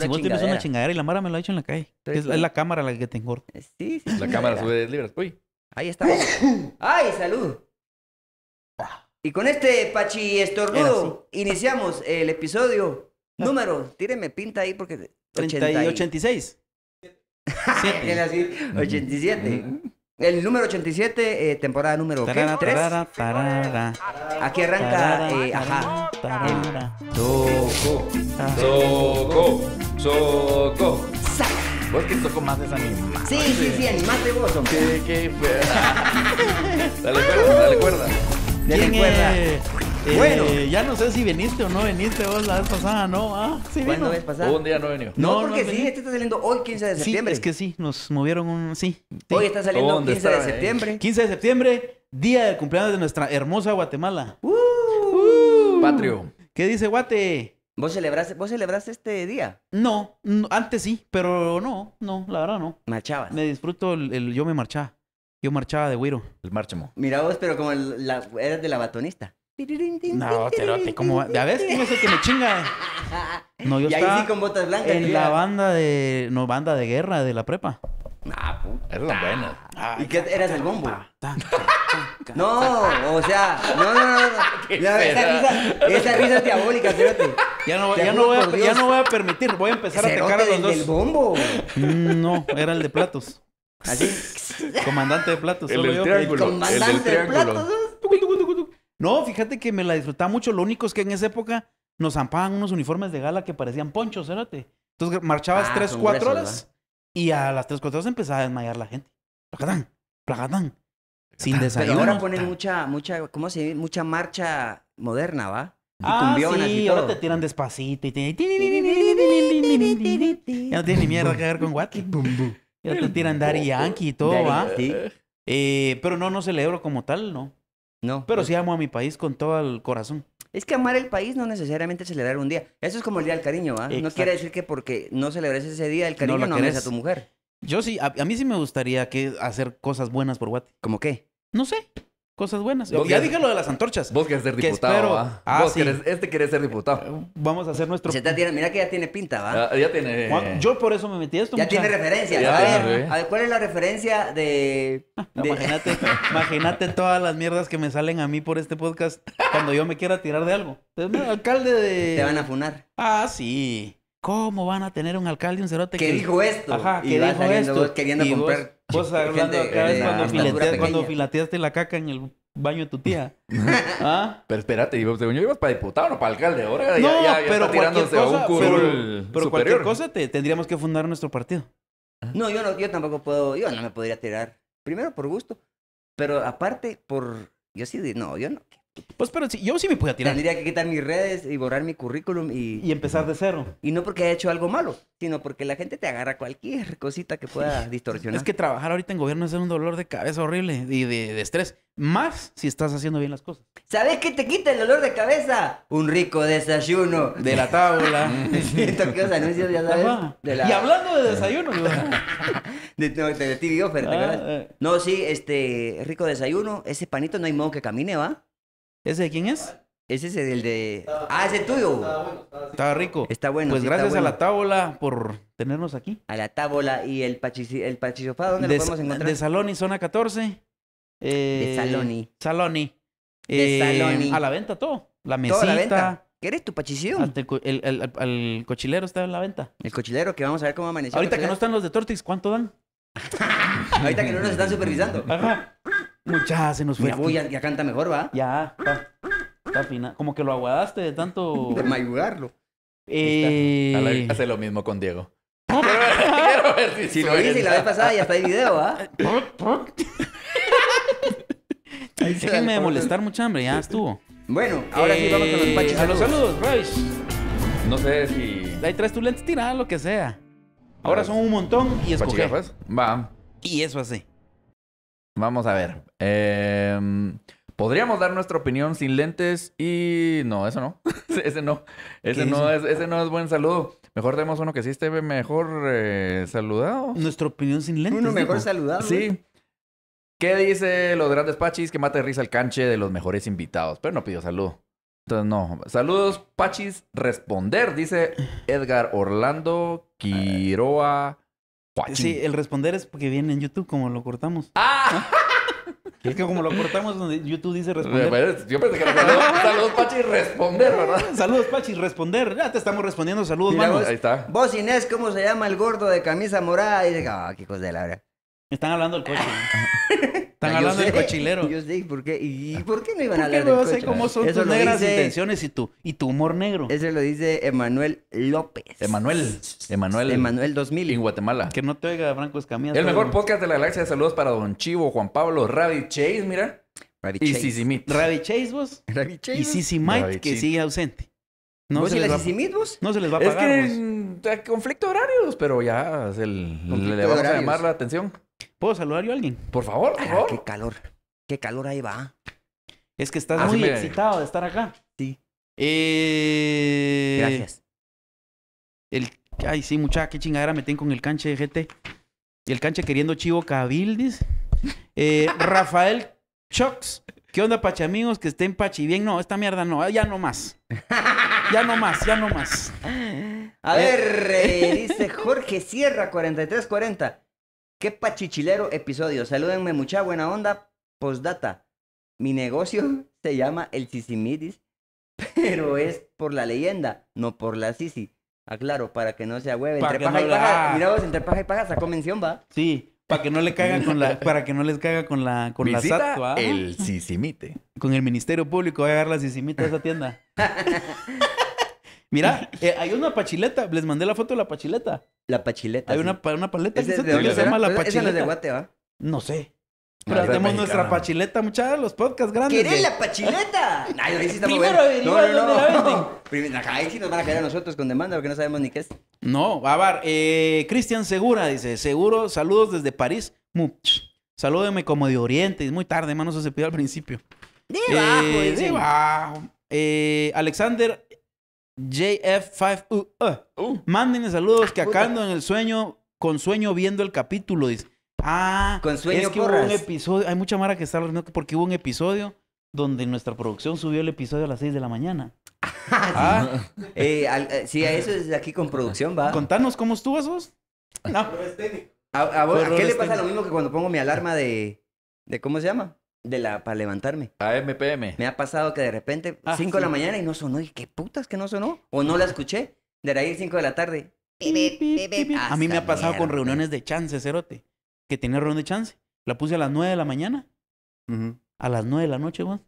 si vos tienes una chingadera y la Mara me lo ha hecho en la calle. Es, la cámara la que te engorda. Eh, sí, sí. La cámara sube 10 libras. Uy. Ahí estamos. ¡Ay, salud! Y con este pachi estornudo iniciamos el episodio ah. número. Tíreme pinta ahí porque. 80 y 86. 7. 87. El número 87, eh, temporada número ¿qué? ¿Tres? Aquí arranca, eh, ajá. Soco, soco, soco. Vos que toco más desanimado. Sí, sí, sí, animate vos, hombre. Qué, qué feo. Dale cuerda, dale cuerda. Dale cuerda. Eh, bueno, ya no sé si viniste o no viniste vos la vez pasada, ¿no? Ah, sí ¿Cuándo vez pasada? Un día no venido. No, porque sí, este está saliendo hoy, 15 de septiembre. Sí, es que sí, nos movieron un... Sí. Hoy está saliendo 15 de eh? septiembre. 15 de septiembre, día del cumpleaños de nuestra hermosa Guatemala. Uh. uh, patrio. ¿Qué dice Guate? ¿Vos celebraste, ¿Vos celebraste este día? No, antes sí, pero no, no, la verdad no. Marchabas. Me disfruto el, yo me marchaba. Yo marchaba de güiro. El marchamo. Mira vos, pero como el, eras de la batonista. No, Terote, como. A ver, el que me chinga. No, yo y ahí estaba sí con botas blancas. En la banda de. No, banda de guerra de la prepa. Ah, puta. Eran la buena. ¿Y qué eras el bombo? Ah, no, o sea, no, no, no. esa, risa, esa risa es diabólica, espérate. Ya no, voy a, ya no voy a permitir, voy a empezar a atacar a los dos. el bombo? Mm, no, era el de platos. ¿Ah, comandante de platos. El del triángulo. El, comandante del triángulo. de platos. Uh. No, fíjate que me la disfrutaba mucho. Lo único es que en esa época nos zampaban unos uniformes de gala que parecían ponchos, érate. Entonces marchabas ah, tres, cuatro 4 horas y a las tres, cuatro horas empezaba a desmayar la gente. Plagatán, plagatán. Sin desayuno. Pero ahora ponen mucha, mucha, ¿cómo se dice? Mucha marcha moderna, ¿va? Ah, y ah, sí, y ahora te tiran despacito y te... Ya no tiene ni mierda que ver con Watt. Ya te tiran Daddy Yankee y todo, ¿va? Eh, pero no, no celebro como tal, ¿no? Pero sí amo a mi país con todo el corazón. Es que amar el país no necesariamente celebrar un día. Eso es como el Día del Cariño, ¿ah? No quiere decir que porque no celebres ese Día del Cariño no, no a tu mujer. Yo sí, a, mí sí me gustaría que hacer cosas buenas por Guate. ¿Cómo qué? No sé cosas buenas. ya dije lo de las antorchas. Vos querés ser diputado. Ah, sí. querés, este quiere ser diputado. Eh, vamos a hacer nuestro. Se mira que ya tiene pinta, ¿va? Ah, ya, tiene. yo por eso me metí a esto. Ya tiene referencia. a, ver, a, ver, ¿cuál es la referencia de. Ah, imagínate, imagínate todas las mierdas que me salen a mí por este podcast cuando yo me quiera tirar de algo. alcalde de. Te van a funar. Ah, sí. ¿Cómo van a tener un alcalde, un cerote? que dijo esto? Ajá, que dijo esto? Queriendo comprar. Vos hablando cuando, filateaste la caca en el baño de tu tía. ¿Ah? Pero espérate, yo ibas para diputado, o para alcalde. Ahora no, pero tirándose a un Pero, cualquier cosa tendríamos que fundar nuestro partido. Ah. No, yo no, yo tampoco puedo, yo no me podría tirar. Primero por gusto, pero aparte por, yo sí, no, yo no, pues, pero si, yo sí me podía tirar. Tendría que quitar mis redes y borrar mi currículum y... Y empezar de cero. Y no porque haya hecho algo malo, sino porque la gente te agarra cualquier cosita que pueda distorsionar. Es que trabajar ahorita en gobierno es un dolor de cabeza horrible y de, estrés. Más si estás haciendo bien las cosas. ¿Sabes qué te quita el dolor de cabeza? Un rico desayuno. De la tabla. anuncios, ya sabes. Y hablando de desayuno. de, no, de TV Offer, ¿te ah, acuerdas? Eh. No, sí, este rico desayuno. Ese panito no hay modo que camine, ¿va? ¿Ese de quién es? Ese es el de. Ah, ese es tuyo. Está rico. Está bueno. Pues gracias a la tábola por tenernos aquí. A la tábola y el, pachici, ¿dónde lo podemos encontrar? De Saloni, zona 14. Eh, de Saloni. Saloni. de eh, Saloni. A la venta todo. La mesita. a la venta. eres tu El, el, cochilero está en la venta. El cochilero, que vamos a ver cómo amanece. Ahorita que no están los de Tortix, ¿cuánto dan? Ahorita que no nos están supervisando. Ajá. Muchas, se nos fue. ya, canta mejor, ¿va? Ya, está, está Como que lo aguadaste de tanto. De mayugarlo. Eh... Hace lo mismo con Diego. Quiero ver si, si lo hice la vez pasada ya está el video, ¿ah? Déjenme de molestar mucha hambre, ya estuvo. Bueno, ahora sí vamos con los pachis eh, A los saludos, Rush. No sé si. Ahí traes tu lentes, tira lo que sea. Ahora son un montón y escoger. Va. Y eso hace. Vamos a ver. Em, podríamos dar nuestra opinión sin lentes y... No, eso no. ese no. Ese no es, ese no es buen saludo. Mejor demos uno que sí esté mejor eh, saludado. Nuestra opinión sin lentes. Uno mejor saludado. Sí. ¿Qué dice los grandes pachis? Que mata risa el canche de los mejores invitados. Pero no pidió saludo. Entonces, no. Saludos, pachis. Responder, dice Edgar Orlando Quiroa Sí, el responder es porque viene en YouTube, como lo cortamos. ¡Ah! Es que como lo cortamos, donde YouTube dice responder. Yo pensé que era saludos, Pachi, responder, ¿verdad? Saludos, Pachi, responder. Ya te estamos respondiendo, saludos, manos. Ahí está. Vos, Inés, ¿cómo se llama el gordo de camisa morada? Y dice, ah, qué cosa de la hora. Están hablando el coche. Están hablando del cochilero. Yo sé, ¿por qué? ¿Y por qué no iban a hablar no del sé cómo son tus negras intenciones y tu, y tu humor negro? Ese lo dice Emanuel López. Emanuel. Emanuel. Emanuel 2000. En Guatemala. Que no te oiga Franco Escamilla. El mejor podcast de la galaxia. Saludos para Don Chivo, Juan Pablo, Ravi Chase, mira. Ravi Chase. Y Sisi Ravi Chase, vos. Chase. Y Sisi Mike, que sigue ausente. Pues no se, les va, a no se les va pagar. Es que pues. conflicto horarios, pero ya es le vamos a llamar la atención. ¿Puedo saludar yo a alguien? Por favor, por ah, Qué calor. Qué calor ahí va. Es que estás ah, muy excitado de estar acá. Sí. Eh, Gracias. El... Ay, sí, muchacha, qué chingadera meten con el canche de GT. Y el canche queriendo chivo cabildis. Eh, Rafael Chox. ¿Qué onda, amigos? Que estén pachi bien. No, esta mierda no. Ya no más. Ya no más, ya no más. A ver, eh, eh, eh. dice Jorge Sierra 4340. Qué pachichilero episodio. Salúdenme, mucha buena onda. Postdata. Mi negocio se llama el Sisimidis, pero es por la leyenda, no por la Sisi. Aclaro, para que no se agüeve. Entre paja y paja, mira vos, entre paja y paja sacó mención, va. Sí. Para que no le caigan con la, para que no les caga con la, con El sisimite. Con el Ministerio Público voy a agarrar la sisimita a esa tienda. Mira, eh, hay una pachileta. Les mandé la foto de la pachileta. La pachileta. Hay una, una paleta. llama la pachileta. Pues, es de Guate, ¿va? No sé. Tenemos nuestra pachileta, muchachos, los podcasts grandes. ¡Quieren la pachileta! Ay, ahí sí Primero y no, no, dónde no. la Ahí sí nos van a caer a nosotros con demanda porque no sabemos ni qué es. No, va a ver. Eh, Cristian Segura dice, seguro, saludos desde París. Salúdeme como de Oriente. Es muy tarde, hermano, se pidió al principio. De eh, abajo, eh, Alexander JF5U. Uh, uh. saludos ah, que acá ando en el sueño, con sueño viendo el capítulo, dice. Ah, con sueño es que hubo un episodio, hay mucha mara que está hablando porque hubo un episodio donde nuestra producción subió el episodio a las 6 de la mañana. ah, eh, eh, sí. a eso es aquí con producción, va. Contanos cómo estuvo vos. No. ¿A, a, ¿a qué le pasa lo mismo que cuando pongo mi alarma de, de cómo se llama? De la, para levantarme. A MPM. Me ha pasado que de repente, 5 ah, de la mañana y no sonó. Y qué putas que no sonó. O no la escuché. De ahí 5 de la tarde. a mí me ha pasado con reuniones de chance, cerote que tenía reunión de chance. La puse a las 9 de la mañana. A las 9 de la noche, weón.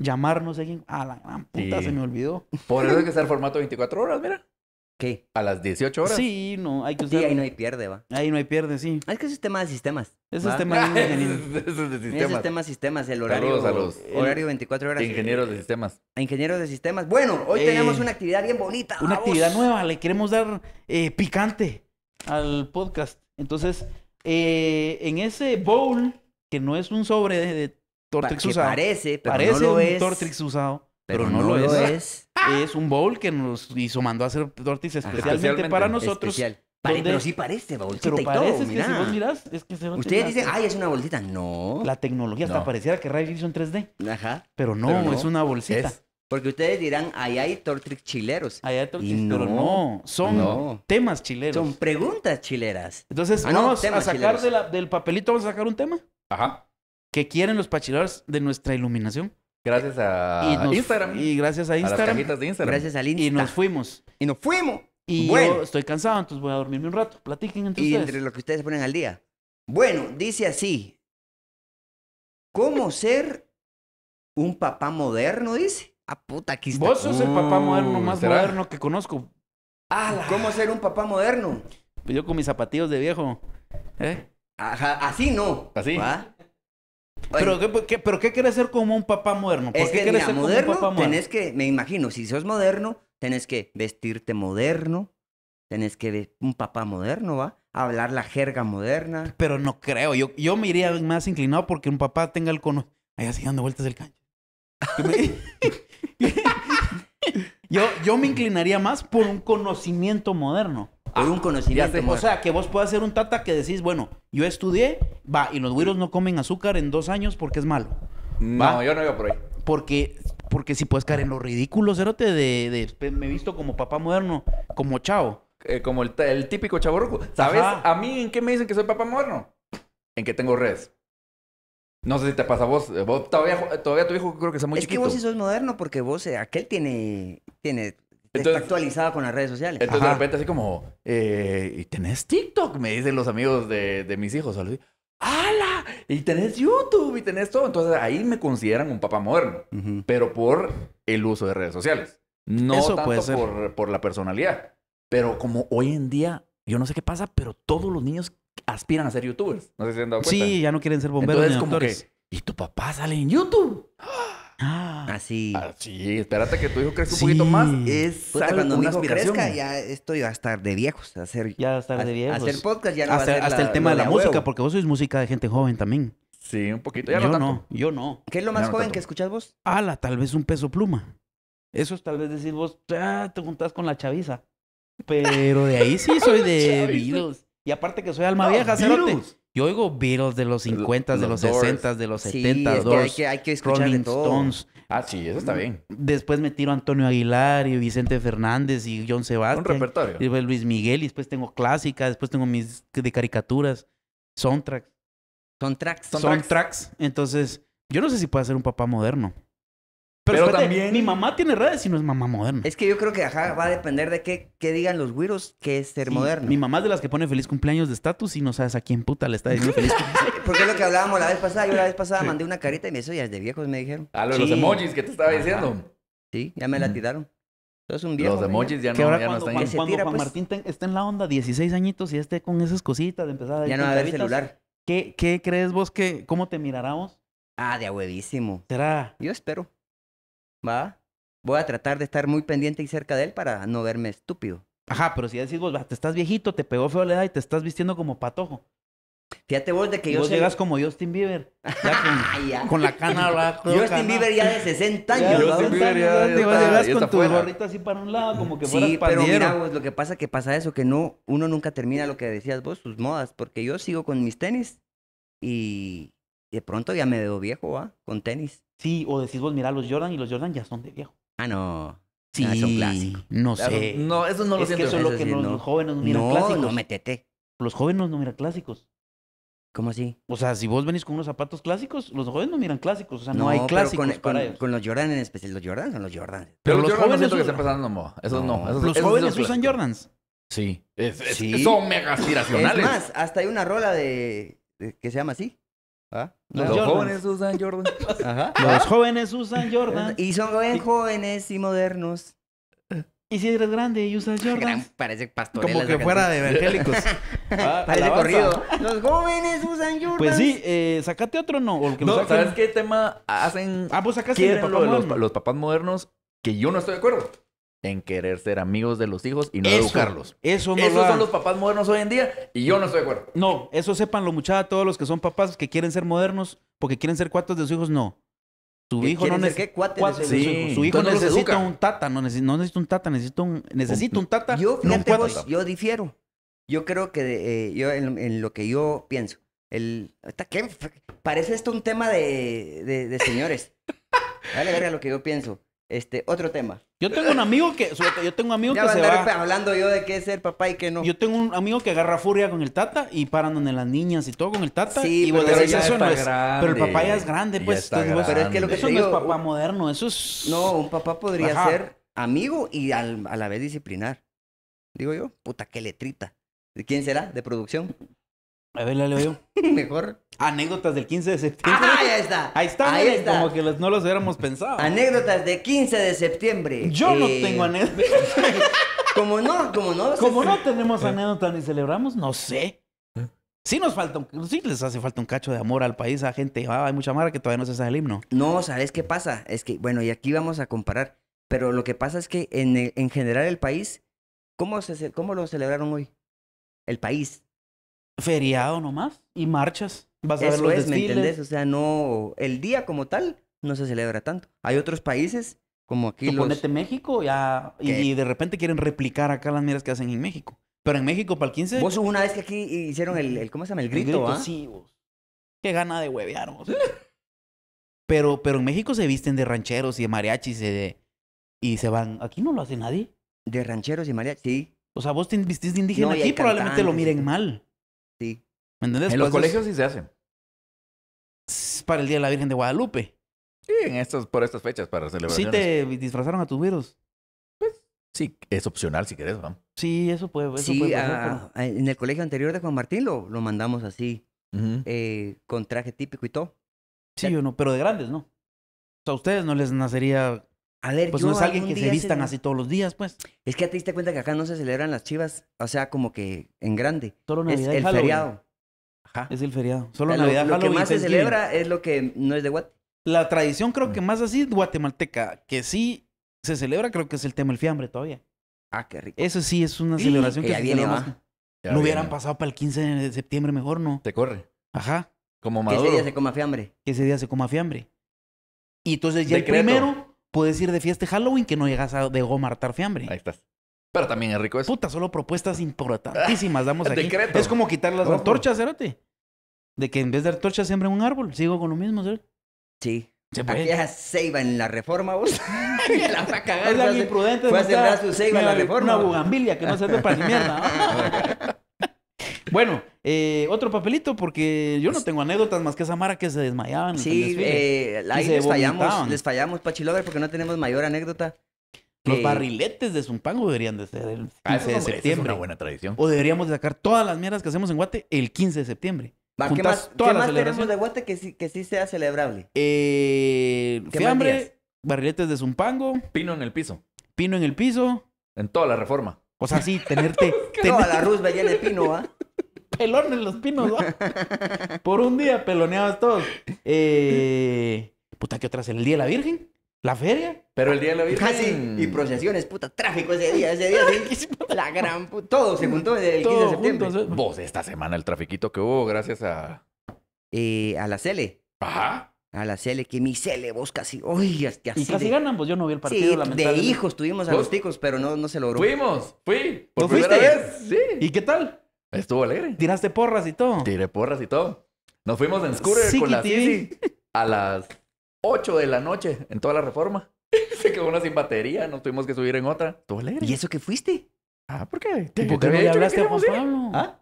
llamarnos no sé A la gran puta, se me olvidó. Por eso hay que estar el formato 24 horas, mira. ¿Qué? A las 18 horas. Sí, no, hay que usar. Sí, ahí no hay pierde, va. Ahí no hay pierde, sí. Ah, es que es sistema de sistemas. Es sistema de es, de sistemas. Es sistema de sistemas, el horario. Horario 24 horas. Ingenieros de sistemas. Ingenieros de sistemas. Bueno, hoy eh, tenemos una actividad bien bonita. Una actividad nueva, le queremos dar eh, picante al podcast. Entonces, eh, en ese bowl, que no es un sobre de, Tortrix usado. Parece, pero parece no lo Tortrix usado, pero, no, lo, es. es. un bowl que nos hizo mandó a hacer Tortrix especialmente para nosotros. pero sí parece este bowl. pero es que si Ustedes dicen, ay, es una bolsita. No. La tecnología está parecida, pareciera que Ray hizo 3D. Ajá. Pero no, es una bolsita. Porque ustedes dirán, ahí hay tortrix chileros. Ahí hay tortrix, no, no. Son temas chileros. Son preguntas chileras. Entonces, ah, vamos a sacar del papelito, vamos a sacar un tema. Ajá. ¿Qué quieren los pachileros de nuestra iluminación. Gracias a Instagram. Y gracias a Instagram. A las de Instagram. Gracias al Instagram. Y nos fuimos. Y nos fuimos. Y bueno. yo estoy cansado, entonces voy a dormirme un rato. Platiquen entre ustedes. Y entre lo que ustedes ponen al día. Bueno, dice así. ¿Cómo ser un papá moderno? Dice. Ah, puta, aquí está. Vos sos el papá uh, moderno más moderno que conozco. ¿Cómo ser un papá moderno? Pues Yo con mis zapatillos de viejo. ¿Eh? Ajá, así no. ¿Así? ¿Pero qué, ¿Pero qué querés ser como un papá moderno? ¿Por es que, moderno, Tenés que, me imagino, si sos moderno, tenés que vestirte moderno, tenés que un papá moderno, ¿va? Hablar la jerga moderna. Pero no creo, yo, yo me iría más inclinado porque un papá tenga el cono... Allá así dando vueltas del cancha. yo, yo me inclinaría más por un conocimiento moderno. Por un ah, conocimiento moderno. O sea, que vos puedas ser un tata que decís, bueno, yo estudié, va, y los güiros no comen azúcar en dos años porque es malo. No, yo no iba por ahí. Porque porque si puedes caer en lo ridículo, cerote, de, de, me he visto como papá moderno, como chavo. Eh, como el, el, típico chaborruco. ¿Sabes? A mí, ¿en qué me dicen que soy papá moderno? En que tengo redes. No sé si te pasa a vos. Eh, todavía, todavía tu hijo creo que está muy es chiquito. Es que vos sí sos moderno porque vos, eh, aquel tiene, tiene está actualizado con las redes sociales. Entonces, de repente, así como, eh, ¿y tenés TikTok? Me dicen los amigos de, de mis hijos. Así, ¡Hala! Y tenés YouTube y tenés todo. Entonces, ahí me consideran un papá moderno, pero por el uso de redes sociales. No Eso tanto puede Por, por la personalidad. Pero como hoy en día, yo no sé qué pasa, pero todos los niños aspiran a ser youtubers. No sé si se han dado cuenta. Sí, ya no quieren ser bomberos Entonces, es como Que, y tu papá sale en YouTube. Ah, así. Así, ah, espérate que tu hijo crezca un poquito más. Es cuando mi hijo crezca, ya estoy a estar de viejos. A hacer, ya de viejos. hacer podcast, ya hasta, va a Hasta el tema de la, música, porque vos sois música de gente joven también. Sí, un poquito. Ya yo no, yo no. ¿Qué es lo más joven que escuchas vos? Ala, tal vez un peso pluma. Eso es tal vez decir vos, ah, te juntás con la chaviza. Pero de ahí sí soy de vidos. Y aparte que soy alma vieja, cerote. Yo oigo Beatles de los 50, de los, 60, de los 70, sí, hay que, escuchar Stones. Ah, sí, eso está bien. Después me tiro Antonio Aguilar y Vicente Fernández y John Sebastián. Un repertorio. Y Luis Miguel y después tengo clásicas. después tengo mis de caricaturas, soundtracks. Soundtracks. Soundtracks. Entonces, yo no sé si puedo ser un papá moderno. Pero, también. Mi mamá tiene redes y no es mamá moderna. Es que yo creo que ajá, va a depender de qué, qué digan los güiros que es ser moderno. Mi mamá es de las que pone feliz cumpleaños de estatus y no sabes a quién puta le está diciendo feliz cumpleaños. Porque es lo que hablábamos la vez pasada. Yo la vez pasada mandé una carita y me hizo ya es de viejos, me dijeron. Ah, los, emojis que te estaba diciendo. Sí, ya me la tiraron. Entonces un viejo. Los emojis ya, no, están. Cuando, Martín está en la onda, 16 añitos y esté con esas cositas de empezar a. Ya no va a haber celular. ¿Qué, ¿Qué crees vos que. ¿Cómo te miraramos? Ah, de huevísimo. ¿Será? Yo espero. ¿va? Voy a tratar de estar muy pendiente y cerca de él para no verme estúpido. Ajá, pero si decís vos, te estás viejito, te pegó feo la edad y te estás vistiendo como patojo. Fíjate vos de que yo. Vos llegas como Justin Bieber. Ya con, con la cana abajo. Justin Bieber ya de 60 años. Ya, Justin Bieber ya. ya llegas con tu gorrita así para un lado, como que fueras Sí, pero mira vos, lo que pasa es que pasa eso, que no, uno nunca termina lo que decías vos, sus modas, porque yo sigo con mis tenis y de pronto ya me veo viejo, ¿ah? Con tenis. Sí, o decís vos, mira, los Jordan y los Jordan ya son de viejo. Ah, no. Sí, ah, son clásicos. No sé. No, eso no lo es siento. Que eso es lo que los jóvenes no miran clásicos. No, métete. Los jóvenes no miran clásicos. ¿Cómo así? O sea, si vos venís con unos zapatos clásicos, los jóvenes no miran clásicos. O sea, no, hay clásicos con, con, los Jordan en especial. Los Jordan son los Jordan. Pero, los, jóvenes no siento que están pasando moda. Esos no. los jóvenes usan Jordans. Sí. sí. Son mega aspiracionales. Es más, hasta hay una rola de, de que se llama así. ¿Ah? Los, jóvenes usan Jordan. Los jóvenes usan Jordan. Y son jóvenes y modernos. Y si eres grande y usas Jordan. parece pastor. Como que fuera de evangélicos. Ah, parece corrido. Los jóvenes usan Jordan. Pues sí, eh, sacate otro no. no ¿Sabes qué tema hacen? Ah, pues sacaste los, papás modernos que yo no estoy de acuerdo en querer ser amigos de los hijos y no educarlos. Eso no Esos lo son los papás modernos hoy en día y yo no estoy de acuerdo. No, eso sepan los muchachos, todos los que son papás que quieren ser modernos porque quieren ser cuatos de sus hijos, no. Tu hijo no necesita su, hijo necesita un tata, no, necesita un tata, necesita un tata. Yo no yo difiero. Yo creo que eh, yo en, lo que yo pienso, parece esto un tema de, señores. Dale verga lo que yo pienso. Este, otro tema. Yo tengo un amigo que, yo tengo un amigo que se hablando yo de qué es ser papá y qué no. Yo tengo un amigo que agarra furia con el tata y paran donde las niñas y todo con el tata sí, y pero, pero el papá ya es grande, pues. Pero es que lo que eso no es papá moderno, eso es No, un papá podría ser amigo y a la vez disciplinar. Digo yo, puta, qué letrita. ¿De quién será? ¿De producción? A ver, la leo Mejor. Anécdotas del 15 de septiembre. Ah, ya está. Ahí está. Como que no los hubiéramos pensado. Anécdotas del 15 de septiembre. Yo no eh, tengo anécdotas. como no, como no. Como no tenemos eh. anécdotas ni celebramos, no sé. Eh. Sí nos falta, sí les hace falta un cacho de amor al país, a gente, ah, hay mucha mara que todavía no se sabe el himno. No, ¿sabes qué pasa? Es que, bueno, y aquí vamos a comparar, pero lo que pasa es que en, general el país, ¿cómo, ¿cómo lo celebraron hoy? El país, feriado nomás y marchas. Vas a ver los es, O sea, no, el día como tal no se celebra tanto. Hay otros países como aquí Suponete México ya, y, de repente quieren replicar acá las miras que hacen en México. Pero en México para el 15... Vos una vez que aquí hicieron el, ¿cómo se llama? El grito, ¿ah? Qué gana de huevear, pero, pero en México se visten de rancheros y de mariachis y, y se van... Aquí no lo hace nadie. De rancheros y mariachis, sí. O sea, vos te vistes de indígena aquí probablemente lo miren mal. En los colegios sí se hacen. Para el Día de la Virgen de Guadalupe. Sí, en estos, por estas fechas, para celebrar. ¿Sí te disfrazaron a tus virus? Pues sí, es opcional si querés, vamos. Sí, eso puede, eso sí, ah, ah, En el colegio anterior de Juan Martín lo, mandamos así, eh, con traje típico y todo. Sí, o no, pero de grandes, ¿no? O sea, a ustedes no les nacería a ver, pues no es alguien que se vistan así todos los días, pues. Es que te diste cuenta que acá no se celebran las chivas, o sea, como que en grande. Solo Navidad es el feriado. Es el feriado. Solo Navidad, Lo, lo que más se celebra es lo que no es de Guate. La tradición creo que mm. más así guatemalteca, que sí se celebra, creo que es el tema del fiambre todavía. Ah, qué rico. Eso sí es una celebración que, ya viene, más... Lo hubieran pasado para el 15 de septiembre mejor, ¿no? te corre. Ajá. Como Maduro. Que ese día se coma fiambre. Que ese día se coma fiambre. Y entonces ya el primero puedes ir de fiesta Halloween que no llegas a de goma hartar fiambre. Ahí estás. Pero también es rico eso. Puta, solo propuestas importantísimas damos aquí. Es como quitar las antorchas, espérate de que en vez de torcha, siembren un árbol. Sigo con lo mismo, ¿sí? Sí. Se Aquella ceiba en la reforma, vos. la va a cagar. Es algo imprudente. a sembrar su ceiba en la reforma. Una bugambilia que no sirve para ni mierda. bueno, eh, otro papelito, porque yo no tengo anécdotas más que esa mara que se desmayaban. Sí, eh, ahí les fallamos, les fallamos, Pachilover, porque no tenemos mayor anécdota. Los barriletes de Zumpango deberían de ser el 15 ah, de septiembre. Es una buena tradición. O deberíamos de sacar todas las mierdas que hacemos en Guate el 15 de septiembre. Va, ¿Qué más, tenemos de Guate que sí, sea celebrable? Eh, fiambre, barriletes de zumpango. Pino en el piso. Pino en el piso. En toda la reforma. O sea, sí, tenerte... Toda la rusa llena de pino, ¿va? Pelones los pinos, ¿va? Por un día peloneabas todos. Eh... Puta, ¿qué otras? en el Día de la Virgen? La feria. Pero el día de la vida. Casi. Y procesiones, puta, tráfico ese día, ese día. la gran. Todo se juntó desde el 15 de septiembre. Vos, esta semana el trafiquito que hubo, gracias a. Eh, a la Cele. Ajá. A la Cele, que mi Cele, vos casi. Oye, así. Y casi ganamos. ganan, yo no vi el partido, sí, De hijos tuvimos a los ticos, pero no, no se logró. Fuimos, fui. Por primera vez. Sí. ¿Y qué tal? Estuvo alegre. ¿Tiraste porras y todo? Tiré porras y todo. Nos fuimos en scooter con la Cici a las 8 de la noche en toda la reforma. Se quedó una sin batería, nos tuvimos que subir en otra. ¿Y eso que fuiste? Ah, ¿por qué? ¿Te, ¿Por qué no le hablaste a Juan Pablo? ¿Ah?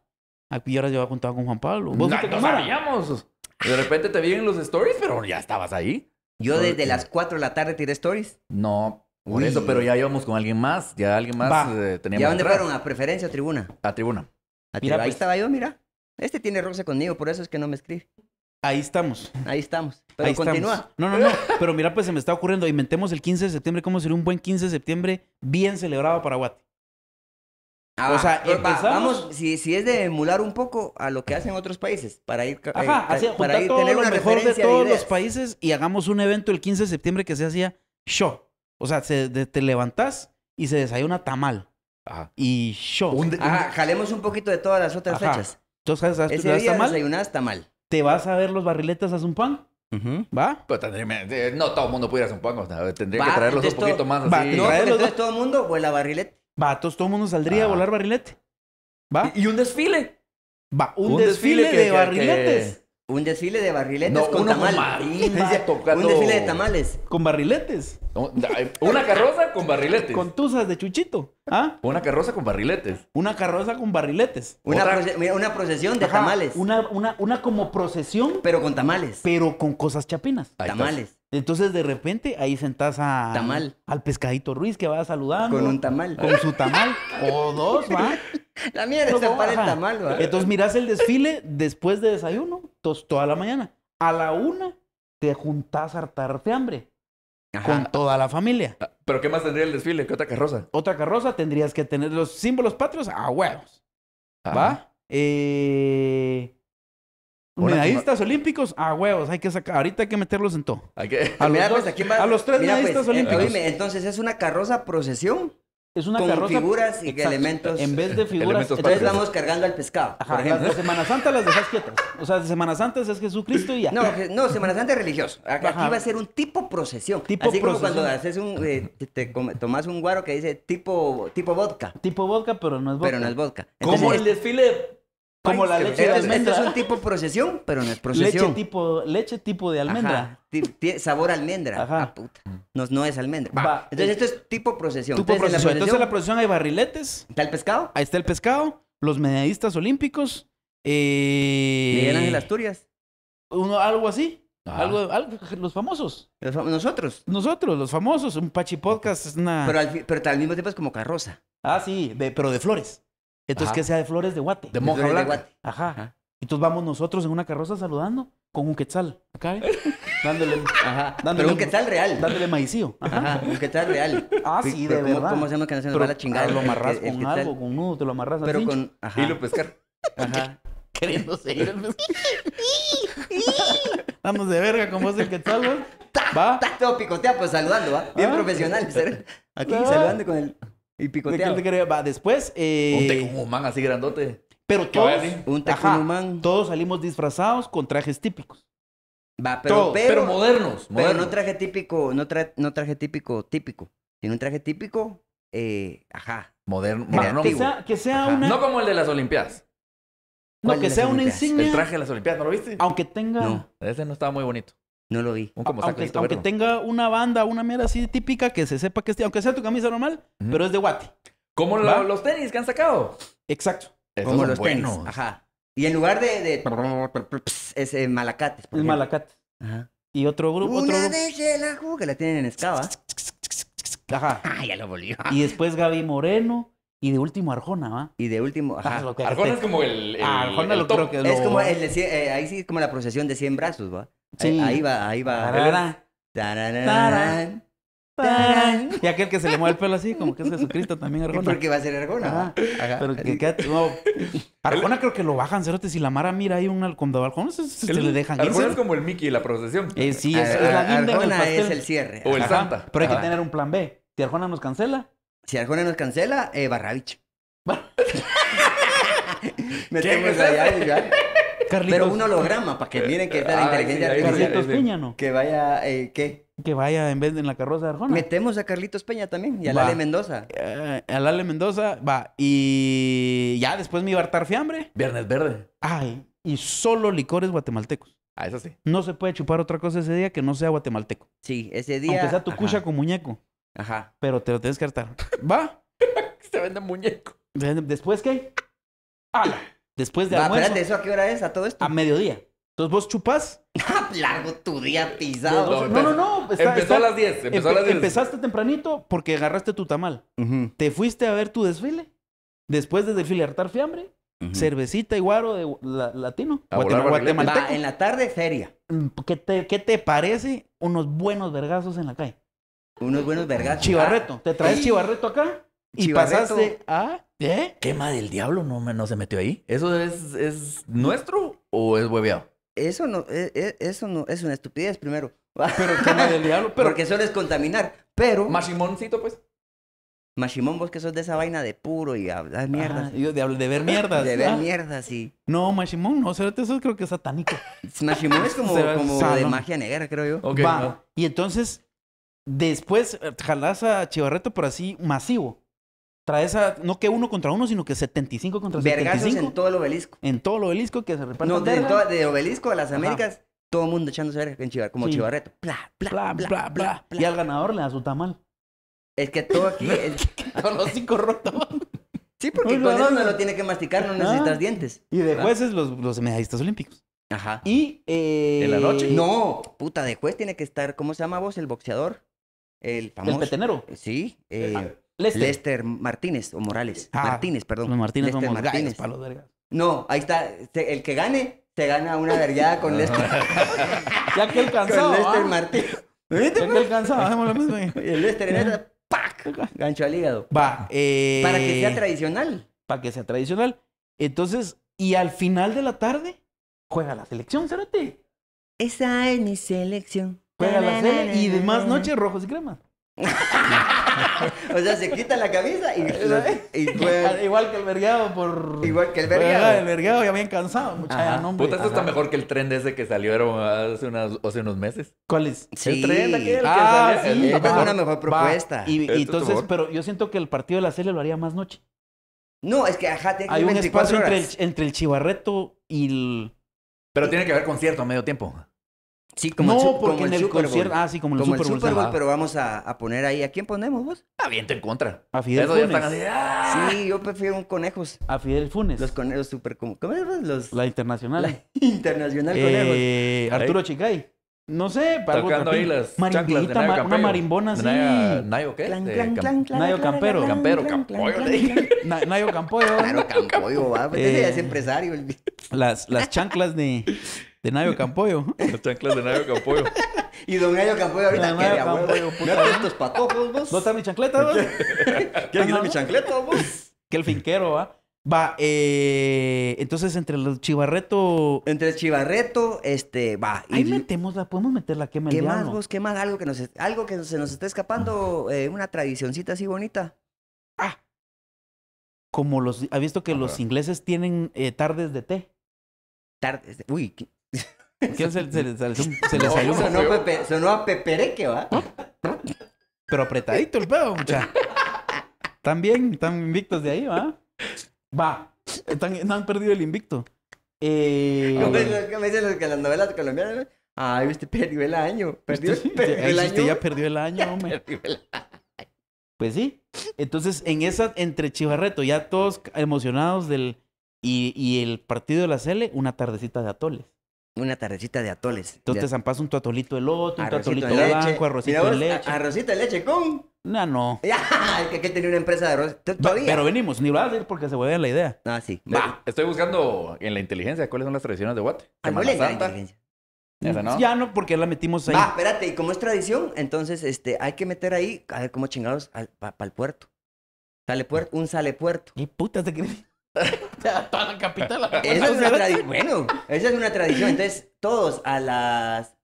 Aquí ah, ahora yo juntado con Juan Pablo. ¿Vos no, no sabíamos. De repente te vi en los stories, pero ya estabas ahí. Yo desde las 4 de la tarde tiré stories. No, bonito pero ya íbamos con alguien más. Ya alguien más eh, teníamos. ¿Y a dónde fueron? ¿A preferencia o tribuna? A tribuna. A tribuna. Mira, Ahí pues. estaba yo, mira. Este tiene roce conmigo, por eso es que no me escribe. Ahí estamos. Ahí estamos. Pero continúa. No, no, no. Pero mira, pues se me está ocurriendo. Inventemos el 15 de septiembre. ¿Cómo sería un buen 15 de septiembre bien celebrado para Guate? Ah, o sea, empezamos... vamos, si, es de emular un poco a lo que hacen otros países, para ir, eh, Ajá, para ir tener lo mejor de todos los países y hagamos un evento el 15 de septiembre que se hacía show. O sea, te levantás y se desayuna tamal. Ajá. Y show. Ajá, jalemos un poquito de todas las otras fechas. Entonces, ¿sabes? Ese tamal te vas a ver los barriletas a Zumpan. Uh ¿Va? Pero tendría, eh, no todo el mundo pudiera hacer un o Sea, tendría que traerlos un poquito más. Va, No, todo el mundo vuela barrilete. Va, todo el mundo saldría a ah. volar barrilete. ¿Va? Y, un desfile. Va, un, desfile, de barriletes. Un desfile de barriletes con tamales. Un desfile de tamales. Con barriletes. una carroza con barriletes. Con tuzas de chuchito. ¿Ah? Una carroza con barriletes. Una carroza con barriletes. Una, procesión de tamales. Una, como procesión. Pero con tamales. Pero con cosas chapinas. tamales. Entonces, de repente, ahí sentás a, tamal. al pescadito Ruiz que va saludando. Con un tamal. Con su tamal. o dos, ¿va? La mierda está para el tamal, ¿va? Entonces, mirás el desfile después de desayuno, toda la mañana. A la una, te juntás a hartar hambre con toda la familia. Ah, ¿Pero qué más tendría el desfile? Que otra carroza? Otra carroza tendrías que tener los símbolos patrios a huevos. ¿Va? Eh, medallistas olímpicos a huevos, hay que sacar. Ahorita hay que meterlos en todo. A, los tres pues, eh, olímpicos. entonces, ¿es una carroza procesión? Es una con figuras y elementos. En vez de eh, figuras. Entonces vamos cargando al pescado. por ejemplo. de Semana Santa las dejas quietas. O sea, de Semana Santa es Jesucristo y ya. No, no Semana Santa es religioso. Aquí va a ser un tipo procesión. Tipo Así procesión. como cuando haces un, eh, te, tomas un guaro que dice tipo, tipo vodka. Tipo vodka, pero no es vodka. Pero no es vodka. como el desfile como la leche de es un tipo procesión, pero no es procesión. Leche tipo, leche tipo de almendra. Sabor almendra. Ajá. Ah, puta. No, es almendra. Entonces, eh, esto es tipo procesión. Entonces, En la procesión hay barriletes. Está el pescado. Ahí está el pescado. Los medallistas olímpicos. Eh... en Ángel Asturias. Uno, algo así. Ah. los famosos. nosotros. Nosotros, los famosos. Un Pachi Podcast es una. Pero al, mismo tiempo es como carroza. Ah, sí, pero de flores. Entonces, que sea de flores de guate. De moja de guate. Ajá. Y Entonces vamos nosotros en una carroza saludando con un quetzal. Acá, Dándole. Ajá. Dándole Pero un quetzal real. Dándole maicío Ajá. Un quetzal real. Ah, sí, de verdad. ¿Cómo se llama que no se nos la chingada? Ah, lo amarras con algo, con un nudo, te lo amarras Pero con. Ajá. Y lo pescar. Ajá. seguir ir Vamos de verga con vos el quetzal, ¿Va? Está picotea, pues saludando, ¿va? Bien ¿Ah? profesional, profesional. Aquí, saludando con el. Y picoteado. Va, después... Eh, un man así grandote. Pero todos, un todos salimos disfrazados con trajes típicos. Va, pero, pero, modernos, no traje típico, no, traje típico, típico. Tiene un traje típico, eh, ajá. Moderno, Que No como el de las Olimpiadas. No, que sea una insignia. El traje de las Olimpiadas, ¿no lo viste? Aunque tenga. No. Ese no estaba muy bonito. No lo vi. aunque, tenga una banda, una mera así típica que se sepa que es, aunque sea tu camisa normal, pero es de guate. Como los tenis que han sacado. Exacto. Como los tenis. Ajá. Y en lugar de, de es malacate Malacates. Es Malacates. Ajá. Y otro grupo. Una otro grupo. de la que la tienen en Escava. Ajá. Ah, ya lo volvió. Y después Gaby Moreno. Y de último Arjona, ¿va? Y de último, ajá. Arjona es como el, el ah, Arjona lo creo que es, es como el de eh, ahí sí es como la procesión de 100 brazos, ¿va? Sí. Ahí, va, ahí va. ¿verdad? Y aquel que se le mueve el pelo así, como que es Jesucristo también, Arjona. Porque va a ser Arjona. Ajá. Pero no. Arjona creo que lo bajan, cerote. Si la Mara mira ahí un cuando Arjona se, le dejan Arjona es como el Mickey y la procesión. Eh, sí, es, la guinda Arjona es el cierre. O el Santa. Pero hay que tener un plan B. Si Arjona nos cancela, si Arjona nos cancela, eh, Barravich. Metemos a y ya. Pero un holograma, para que miren que está la ah, inteligencia Que vaya, eh, ¿qué? Que vaya en vez de en la carroza de Arjona. Metemos a Carlitos Peña también y a Lale Mendoza. Eh, a Lale Mendoza, va. Y ya después me iba a hartar fiambre. Viernes Verde. Ay, y solo licores guatemaltecos. Ah, eso sí. No se puede chupar otra cosa ese día que no sea guatemalteco. Sí, ese día. Aunque sea tu cucha con muñeco. Ajá. Pero te lo tienes que hartar. ¿Va? Se vende muñeco. ¿Después qué? Ala Después de la almuerzo. ¿eso a qué hora es? ¿A todo esto? A mediodía. Entonces vos chupas ah, Largo tu día pisado. No, no, no. empezó a las 10. Empezaste tempranito porque agarraste tu tamal. Te fuiste a ver tu desfile. Después de desfile hartar fiambre. Cervecita y guaro de latino. Guatemala, en la tarde, feria. Mm, ¿Qué te, ¿Qué te parece unos buenos vergazos en la calle? unos buenos vergatos. Chivarreto, ah, te traes Chivarreto acá y pasaste a... ¿Eh? Quema del diablo, no, no se metió ahí. ¿Eso es, es nuestro o es hueveado? Eso no, e, e, eso no, es una estupidez primero. Pero quema del diablo, pero... Porque eso es contaminar, pero... Machimoncito, pues. Machimón, vos que sos de esa vaina de puro y hablar mierda. Ah, yo de, ver mierdas. de ver mierda, sí. No, Machimón, no, o sea, eso creo que es satánico. Machimón es como, como de magia negra, creo yo. Okay, Y entonces, Después eh, jalás a Chivarreto, por así masivo. Traes a, no que uno contra uno, sino que 75 contra Vergazos 75. en todo el obelisco. En todo el obelisco que se reparte No, de, obelisco a las Américas, todo el mundo echándose verga en Chivar, como Chivarreto. Bla bla bla, bla, bla, Y al ganador le da su tamal. Es que todo aquí. el Con los Sí, porque con eso no lo tiene que masticar, no necesitas ah. dientes. Y de jueces los, los medallistas olímpicos. Ajá. Y. ¿De eh, la noche? No, puta, de juez tiene que estar, ¿cómo se llama vos? El boxeador. El famoso. petenero? Eh, sí. Eh, Lester. Martínez o Morales. Ah, Martínez, perdón. No, Martínez, no, ahí está. El que gane, te gana una vergada con Lester. ya que alcanzó. Con Lester ¿ah? Martínez. Ya que cansado, hacemos lo mismo. el Lester en esa, ¡pac! Gancho al hígado. Va. Eh, Para que sea tradicional. Para que sea tradicional. Entonces, y al final de la tarde, juega la selección, Cérate. Esa es mi selección. Juega la serie y más noche rojos y crema. o sea, se quita la camisa y, Igual que el vergueado por... Igual que el vergueado. El vergueado ya bien cansado, muchacha, no, Puta, esto está mejor que el tren de ese que salió hace, hace unos meses. ¿Cuál es? El tren aquel ah, que salió. es eh, una mejor propuesta. entonces, pero yo siento que el partido de la serie lo haría más noche. No, es que ajá, Hay un espacio entre el, entre el, chivarreto y el. Pero tiene que haber concierto a medio tiempo. Sí, como no, el, porque en el, concierto. Ah, sí, como, el Super Bowl. pero vamos a, poner ahí. ¿A quién ponemos vos? A ah, Viento en contra. A Fidel Funes. están así, ¡ah! Sí, yo prefiero un conejos. A Fidel Funes. Los conejos super. ¿Cómo es, los? La internacional. La internacional eh, conejos. Arturo Chicay. No sé, para Tocando ahí las de ma una marimbona así. Nayo, ¿qué? Nayo Campero. Campero, Campoyo. Nayo Campoyo. Claro, Campoyo, va. Pues es eh, empresario. Las chanclas de de Nayo Campoyo. Las chanclas de Nayo Campoyo. Y don Nayo Campoyo ahorita que Campoyo, puta. patojos, vos. ¿No está mi chancleta, vos? ¿Quieres quitar mi chancleta, vos? Que el finquero, ¿va? Va, eh, entonces entre el Chivarreto. Entre el Chivarreto, este, va. Ahí metemos la, podemos meter la quema ¿Qué más vos? ¿Qué más? Algo que, nos, algo que se nos está escapando, eh, una tradicioncita así bonita. Ah. Como los. ¿Ha visto que los ingleses tienen eh, tardes de té? Tardes de. Uy, ¿Qué se, se, se, les salió? Sonó, pepe, sonó a pepereque, ¿va? Pero apretadito el pedo, mucha. Están bien, están invictos de ahí, ¿va? Va. no han perdido el invicto. Eh... ¿Qué me dicen los que las novelas colombianas? Ay, viste perdió el año. Perdió, usted, ya perdió el año, hombre. Pues sí. Entonces, en esa, entre Chivarreto, ya todos emocionados del. Y, y el partido de la Cele, una tardecita de atoles una tardecita de atoles. Entonces, te zampas un tu de el otro, un tu de blanco, arrocito de leche. Arrocito de leche con. No, no. Ya, que que tenía una empresa de arroz. Todavía. Pero venimos, ni vas a ir porque se vuelve la idea. Ah, sí. Va. Estoy buscando en la inteligencia cuáles son las tradiciones de Guate. Santa. No? Ya no, porque la metimos ahí. Va, espérate, y como es tradición, entonces este, hay que meter ahí, a ver cómo chingados, para el puerto. Sale puerto, un sale puerto. ¿Y putas te crees? Toda la capital. es una tradición. Bueno, esa es una tradición. Entonces, todos a las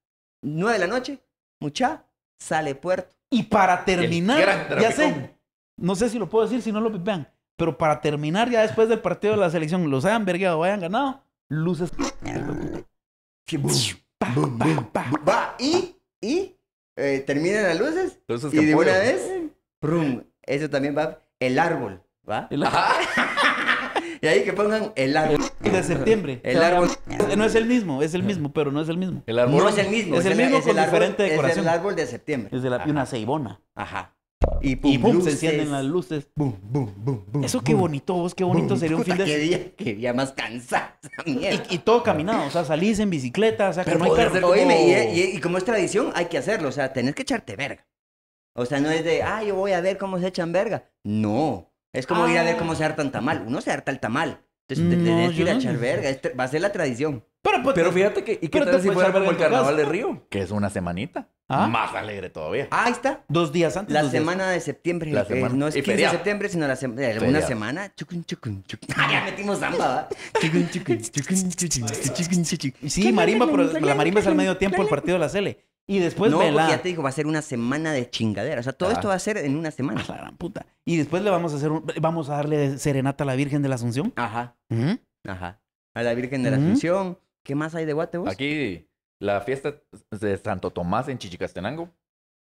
9 de la noche, mucha, sale puerto. Y para terminar, ya sé, no sé si lo puedo decir, si no lo vean. pero para terminar ya después del partido de la selección, los hayan vergueado hayan ganado, luces. Va y, y eh, terminan las luces, y de una vez, eso también va, el árbol, ¿va? El árbol. Y ahí que pongan el árbol. de septiembre. El árbol. No es el mismo, es el mismo, pero no es el mismo. El árbol. No es el mismo. Es, el mismo con diferente decoración. Es el árbol de septiembre. Es de la, una ceibona. Ajá. Y pum, se encienden las luces. bum bum bum Eso qué bonito, vos, qué bonito sería un fin de semana. día, qué día más cansado. Y, y, todo caminado, o sea, salís en bicicleta, o sea, que no hay Oíme, y, y, como es tradición, hay que hacerlo, o sea, tenés que echarte verga. O sea, no es de, ah, yo voy a ver cómo se echan verga. No, es como ir a ver cómo ah. se harta el tamal. Uno se harta el tamal. Entonces, te tienes que ir a echar verga. Este, va a ser la tradición. Pero, pues, pero fíjate que. ¿Y qué tal si fuera como el carnaval de Río? Que es una semanita. ¿Ah? Más alegre todavía. Ah, ahí está. Dos días antes. La semana de septiembre. Eh, no es 15 de septiembre, sino la semana. Eh, una semana. Chucun, chucun, chucun. Ah, ya metimos samba, Sí, marimba, pero la marimba es al medio tiempo el partido de la Cele. Y después no, ya te dijo, va a ser una semana de chingadera. O sea, todo ah. esto va a ser en una semana. la gran puta. Y después le vamos a hacer Vamos a darle serenata a la Virgen de la Asunción. Ajá. ¿Mm? Ajá. A la Virgen de la ¿Mm? Asunción. ¿Qué más hay de Guate Aquí, la fiesta de Santo Tomás en Chichicastenango.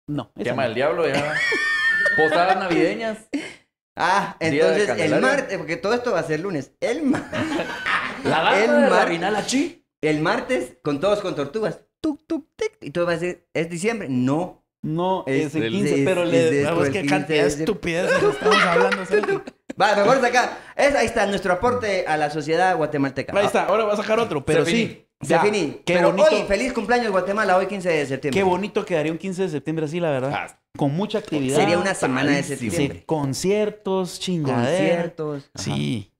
No. Llama el Diablo, ya. Posadas navideñas. Ah, entonces el martes, eh, porque todo esto va a ser lunes. El martes. el El martes con todos con tortugas. Y tú vas a decir, es diciembre. No. No, es, el 15, pero le es que cantidad de estupidez estamos hablando. Va, mejor acá. Es, ahí está nuestro aporte a la sociedad guatemalteca. Ahí está, ahora vas a sacar otro, pero sí. Qué pero bonito. hoy, feliz cumpleaños Guatemala, hoy 15 de septiembre. Qué bonito quedaría un 15 de septiembre así, la verdad. Ah. con mucha actividad. Sería una semana de septiembre. conciertos, chingaderas. Conciertos. Sí.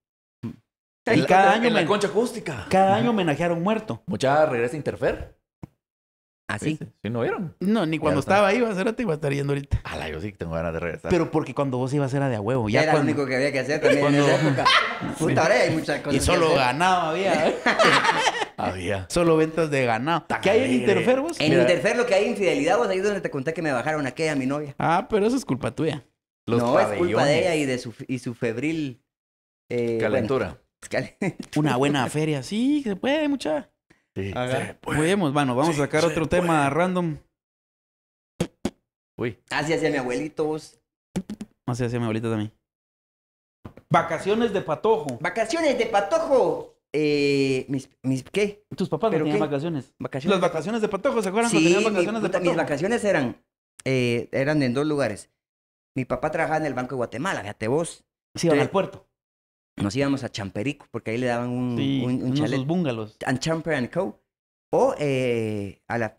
Y cada año... En la concha acústica. Cada año homenajearon muerto. Mucha regresa Interfer. Así. ¿Ah, ¿Sí? ¿Sí no vieron? No, ni cuando estaba ahí, te iba a estar yendo ahorita. Ala, yo sí que tengo ganas de regresar. Pero porque cuando vos ibas era de a huevo. Ya era lo único que había que hacer también Puta, ahora hay muchas cosas. Y solo ganado había. ¿eh? había. Solo ventas de ganado. ¿Qué hay en Interfer vos? En Interfer lo que hay infidelidad vos, ahí es donde te conté que me bajaron aquella, mi novia. Ah, pero eso es culpa tuya. no, es culpa de ella y de su, febril... Eh, Calentura. Una buena feria, sí, se puede, mucha muy este, bueno, vamos a sacar otro tema random. Uy. Así ah, hacía mi abuelito Así ah, hacía mi abuelita también. Vacaciones de patojo. Vacaciones de patojo. Eh, mis, mis, ¿Qué? Tus papás no tenían qué? vacaciones. Las vacaciones de patojo, ¿se acuerdan? mis vacaciones eran, eh, eran en dos lugares. Mi papá trabajaba en el Banco de Guatemala, fíjate vos. Sí, en al puerto nos íbamos a Champerico, porque ahí le daban un, sí, un, un búngalos. And Champer Co. O eh, la,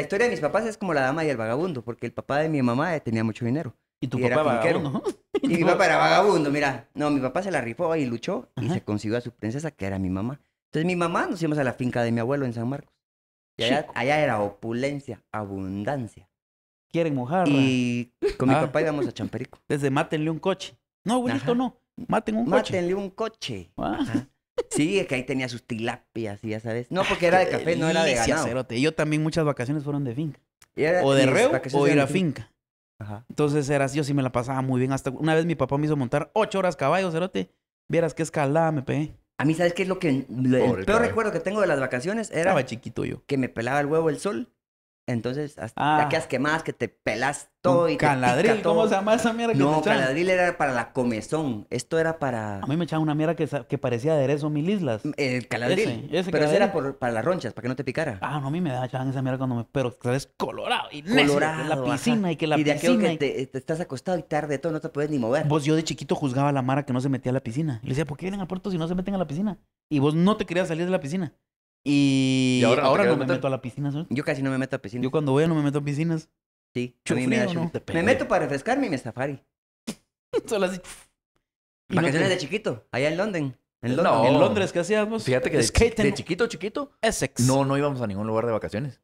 historia de mis papás es como la dama y el vagabundo, porque el papá de mi mamá eh, tenía mucho dinero. Y tu papá era vagabundo. Y mi papá era vagabundo, mira. No, mi papá se la rifó y luchó y se consiguió a su princesa, que era mi mamá. Entonces mi mamá nos íbamos a la finca de mi abuelo en San Marcos. Y allá, allá era opulencia, abundancia. Quieren mojarla. Y con mi ah. papá íbamos a Champerico. Desde mátenle un coche. No, bonito no maten un Mátenle un coche. Ah. Sí, es que ahí tenía sus tilapias y ya sabes. No, ah, porque era de café, no era de ganado. Yo también muchas vacaciones fueron de finca. o de reo o ir a finca. Ajá. Entonces era yo sí me la pasaba muy bien. Hasta una vez mi papá me hizo montar ocho horas caballo, cerote. Vieras qué escalada me pegué. A mí, ¿sabes qué es lo que... el peor recuerdo que tengo de las vacaciones era... Estaba chiquito yo. Que me pelaba el huevo el sol entonces, hasta que has ah. quemadas que te pelas todo y caladril, te pica todo. ¿cómo se llama esa mierda que No, caladril era para la comezón. Esto era para... A mí me echaban una mierda que, parecía aderezo mil islas. Mm, el caladril. Ese, ese pero eso era para las ronchas, para que no te picara. Ah, no, a mí me echaban esa mierda cuando me... Pero, ¿sabes? Colorado y Colorado. la piscina y que la y de piscina... que eh, te, estás acostado y tarde todo, no te puedes ni mover. Vos, yo de chiquito juzgaba a la Mara que no se metía a la piscina. Le decía, ¿por qué vienen a puerto si no se meten a la piscina? Y vos no te querías salir de la piscina. Y, ahora no, me meto a la piscina, ¿sabes? Yo casi no me meto a piscinas Yo cuando voy no me meto a piscinas. Sí, me, meto para refrescarme y me safari. Solo así. Vacaciones de chiquito, allá en Londres. En, no. en Londres, ¿qué hacíamos? Fíjate que de, chiquito, chiquito, Essex. No, no íbamos a ningún lugar de vacaciones.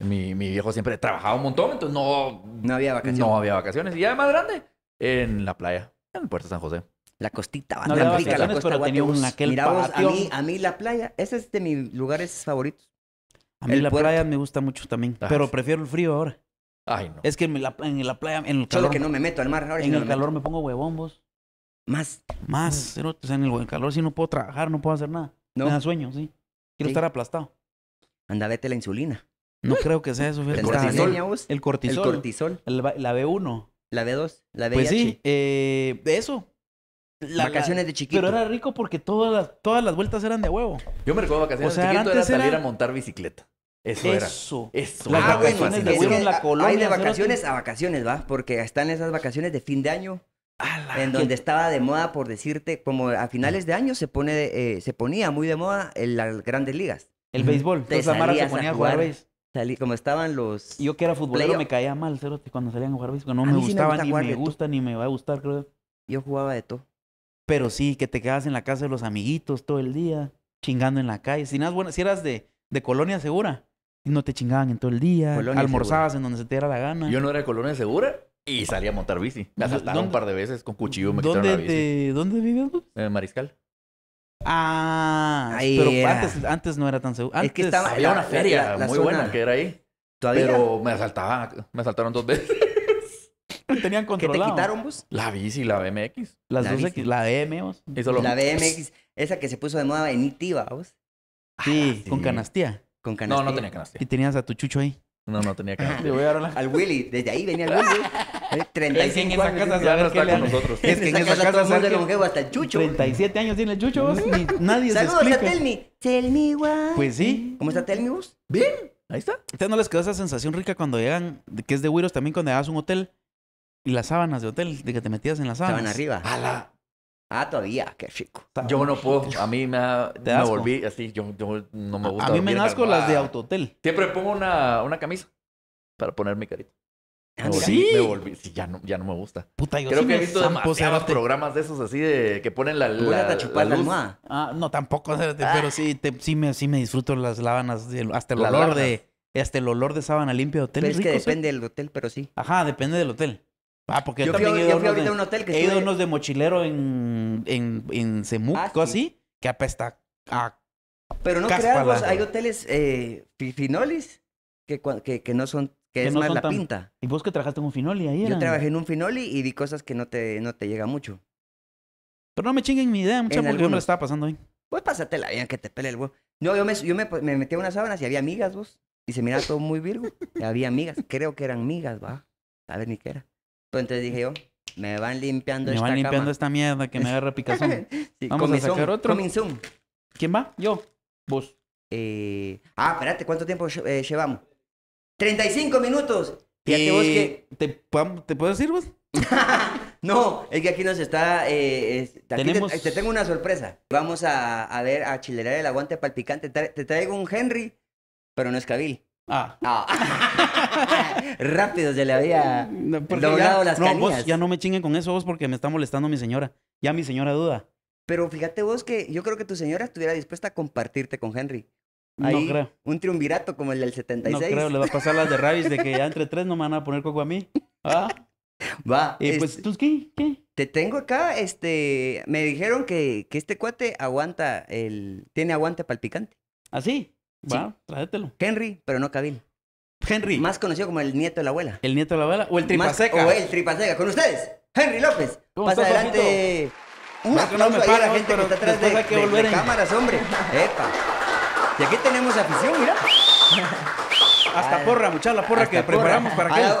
Mi, viejo siempre trabajaba un montón, entonces no... No había vacaciones. No había vacaciones. Y ya más grande, en la playa, en puerto San José. La costita la costa Mira vos, a mí, a mí la playa, ese es de mis lugares favoritos. A mí la playa me gusta mucho también, pero prefiero el frío ahora. Ay, no. Es que en la, playa, en el calor... Solo que no me meto al mar ahora. En el calor me pongo huevombos. Más. Más. Mm. O sea, en el calor sí no puedo trabajar, no puedo hacer nada. No. Me da sueño, sí. Quiero estar aplastado. Anda, vete la insulina. No creo que sea eso. El, el cortisol. El cortisol. El cortisol. la B1. La B2. La B2. Pues sí, eh, eso vacaciones de chiquito. Pero era rico porque todas las, todas las vueltas eran de huevo. Yo me recuerdo vacaciones de chiquito era salir a montar bicicleta. Eso, era. Eso. Las de de vacaciones a vacaciones, ¿va? Porque están esas vacaciones de fin de año. En donde estaba de moda, por decirte, como a finales de año se, pone, eh, se ponía muy de moda en las grandes ligas. El béisbol. Te se ponía a jugar, como estaban los. Yo que era futbolero me caía mal, cuando salían a jugar béisbol. No me, ni me gusta, ni me va a gustar, creo. Yo jugaba de todo. Pero sí, que te quedas en la casa de los amiguitos todo el día, chingando en la calle. Si, eras, si eras de, colonia segura, no te chingaban en todo el día, almorzabas en donde se te diera la gana. Yo no era de colonia segura y salía a montar bici. Me asaltaron un par de veces con cuchillo, me quitaron la ¿Dónde vivías? En Mariscal. Ah, ahí pero Antes, antes, no era tan seguro. había una feria muy buena que era ahí. Todavía pero me asaltaban, me asaltaron dos veces. ¿Qué te quitaron bus? Pues? La bici, la BMX. Las dos X, la La BMX, esa que se puso de moda en vos. Sí, ah, con canastía. Con canastía. No, no tenía canastía. Y tenías a tu chucho ahí. No, no tenía canastía. La... Al Willy, desde ahí venía el Willy. Es años. En esa casa ya no está con nosotros. Es que en esa casa hasta el chucho. 37 años tiene el chucho vos. Ni, nadie Saludos se a Telmi. Telmi, guau. Pues sí. ¿Cómo está Telmi vos? Bien. Ahí está. ¿Ustedes no les quedó esa sensación rica cuando llegan, que es de Wiros también cuando llegas a un hotel y las sábanas de hotel, de que te metías en las sábanas. Estaban arriba. ¡Hala! Ah, todavía, qué chico. Yo no puedo, a mí me, me volví así, yo, no me gusta. A mí me nazco las de autotel. Siempre pongo una, una camisa para poner mi carita. Ah, ¿Sí? me volví. ya no, me gusta. Puta, yo Creo que he visto programas de esos así de que ponen la, la, chupar ah, no, tampoco, ah. pero sí, sí, me, me disfruto las lábanas, hasta el olor de hasta el olor de sábana limpia de hotel. es, que depende del hotel, pero sí. Ajá, depende del hotel. Ah, porque yo, fui, he ido, a un hotel que he ido unos de mochilero en, en, Semuc, ah, así, que apesta a Pero no creas, vos, hay hoteles eh, finolis que, no son que, es más la pinta. ¿Y vos que trabajaste en un Finoli ahí? Yo trabajé en un Finoli y di cosas que no te, no te llega mucho. Pero no me chinguen mi idea, mucha porque yo me estaba pasando ahí. Pues pásatela bien, que te pele el huevo. No, yo me, yo me, metí a unas sábanas y había amigas, vos. Y se miraba todo muy virgo. y había amigas. Creo que eran amigas, va. A ver ni qué era entonces dije yo, me van limpiando me esta van limpiando esta mierda que me agarra picazón. Vamos a sacar otro. Coming ¿Quién va? Yo. Vos. Eh, ah, espérate, ¿cuánto tiempo eh, llevamos? 35 minutos. Eh, ¿Te, puedo decir vos? no, es que aquí nos está... Aquí te, tengo una sorpresa. Vamos a, ver, a chilerar el aguante palpicante. Te, te traigo un Henry, pero no es Cabil. Ah. ah. Rápido se le había logrado doblado las no, ya no me chinguen con eso vos porque me está molestando mi señora. Ya mi señora duda. Pero fíjate vos que yo creo que tu señora estuviera dispuesta a compartirte con Henry. no creo. Un triunvirato como el del 76. No creo, le va a pasar las de Ravis de que ya entre tres no me van a poner coco a mí. Ah. Va. Y pues, ¿tú qué? qué? Te tengo acá, este, me dijeron que, que este cuate aguanta el, tiene aguante palpicante. ¿Ah, sí? Va, tráetelo. Henry, pero no Cabil. Henry. Más conocido como el nieto de la abuela. El nieto de la abuela o el tripaseca. o el tripaseca. Con ustedes, Henry López. Pasa adelante. Un aplauso no me para la gente que está atrás de, que volver. cámaras, hombre. Epa. Y aquí tenemos afición, mira. Hasta porra, muchacha, la porra que preparamos para que...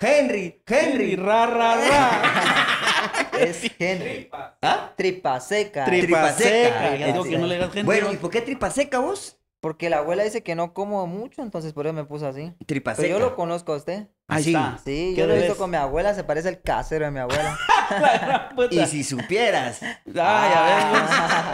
Henry, Henry. ra, ra, ra. es Henry. ¿Ah? Tripa seca. Tripa Bueno, ¿y por qué tripaseca vos? Porque la abuela dice que no como mucho, entonces por eso me puso así. Tripa Pero yo lo conozco a usted. Así. Ah, sí, yo lo he visto con mi abuela, se parece al casero de mi abuela. Y si supieras. Ay, a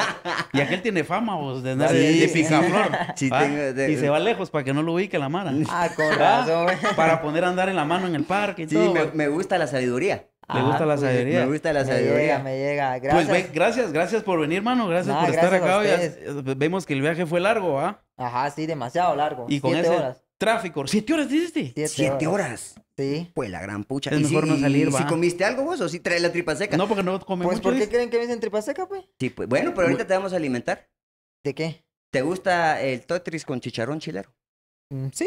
ah, y aquel tiene fama, vos, de andar de, Y se va lejos para que no lo ubique la mara. Ah, con razón, Para poner a andar en la mano en el parque y todo. Sí, me gusta la sabiduría. Le ah, gusta la sabiduría. Me gusta la sabiduría. Me llega, me llega. Pues, gracias. Pues, gracias, gracias por venir, mano. Gracias por estar acá. vemos que el viaje fue largo, ¿ah? Ajá, sí, demasiado largo. Y con Siete ese horas. tráfico. ¿Siete horas dijiste? Siete, Siete horas. Sí. Pues la gran pucha. Es mejor no salir, y si comiste algo vos o si traes la tripa seca? No, porque no pues, mucho. Pues, ¿por qué creen que me dicen tripa seca, pues? Sí, pues. Bueno, pero ahorita te vamos a alimentar. ¿De qué? ¿Te gusta el totris con chicharrón chilero? Mm, sí,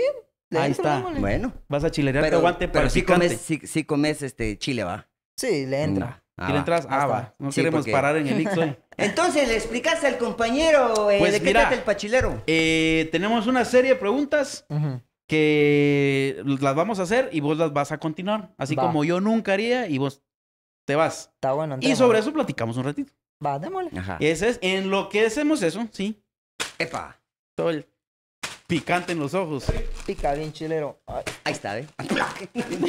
Ahí está. Bueno. Vas a chilerear pero, aguante pero si comes, si, si comes este chile, va. Sí, le entra. Mm. Ah, le entras, ah, ah va. No queremos parar en el hoy. Entonces, le explicaste al compañero eh, pues de qué el pachilero. Eh, tenemos una serie de preguntas que las vamos a hacer y vos las vas a continuar. Así como yo nunca haría y vos te vas. Está bueno. Y sobre eso platicamos un ratito. Va, démosle. Ajá. Ese es, hacemos eso, sí. Epa. Todo el... Picante en los ojos. Pica bien chilero. Ahí está, ¿ve? ¿eh?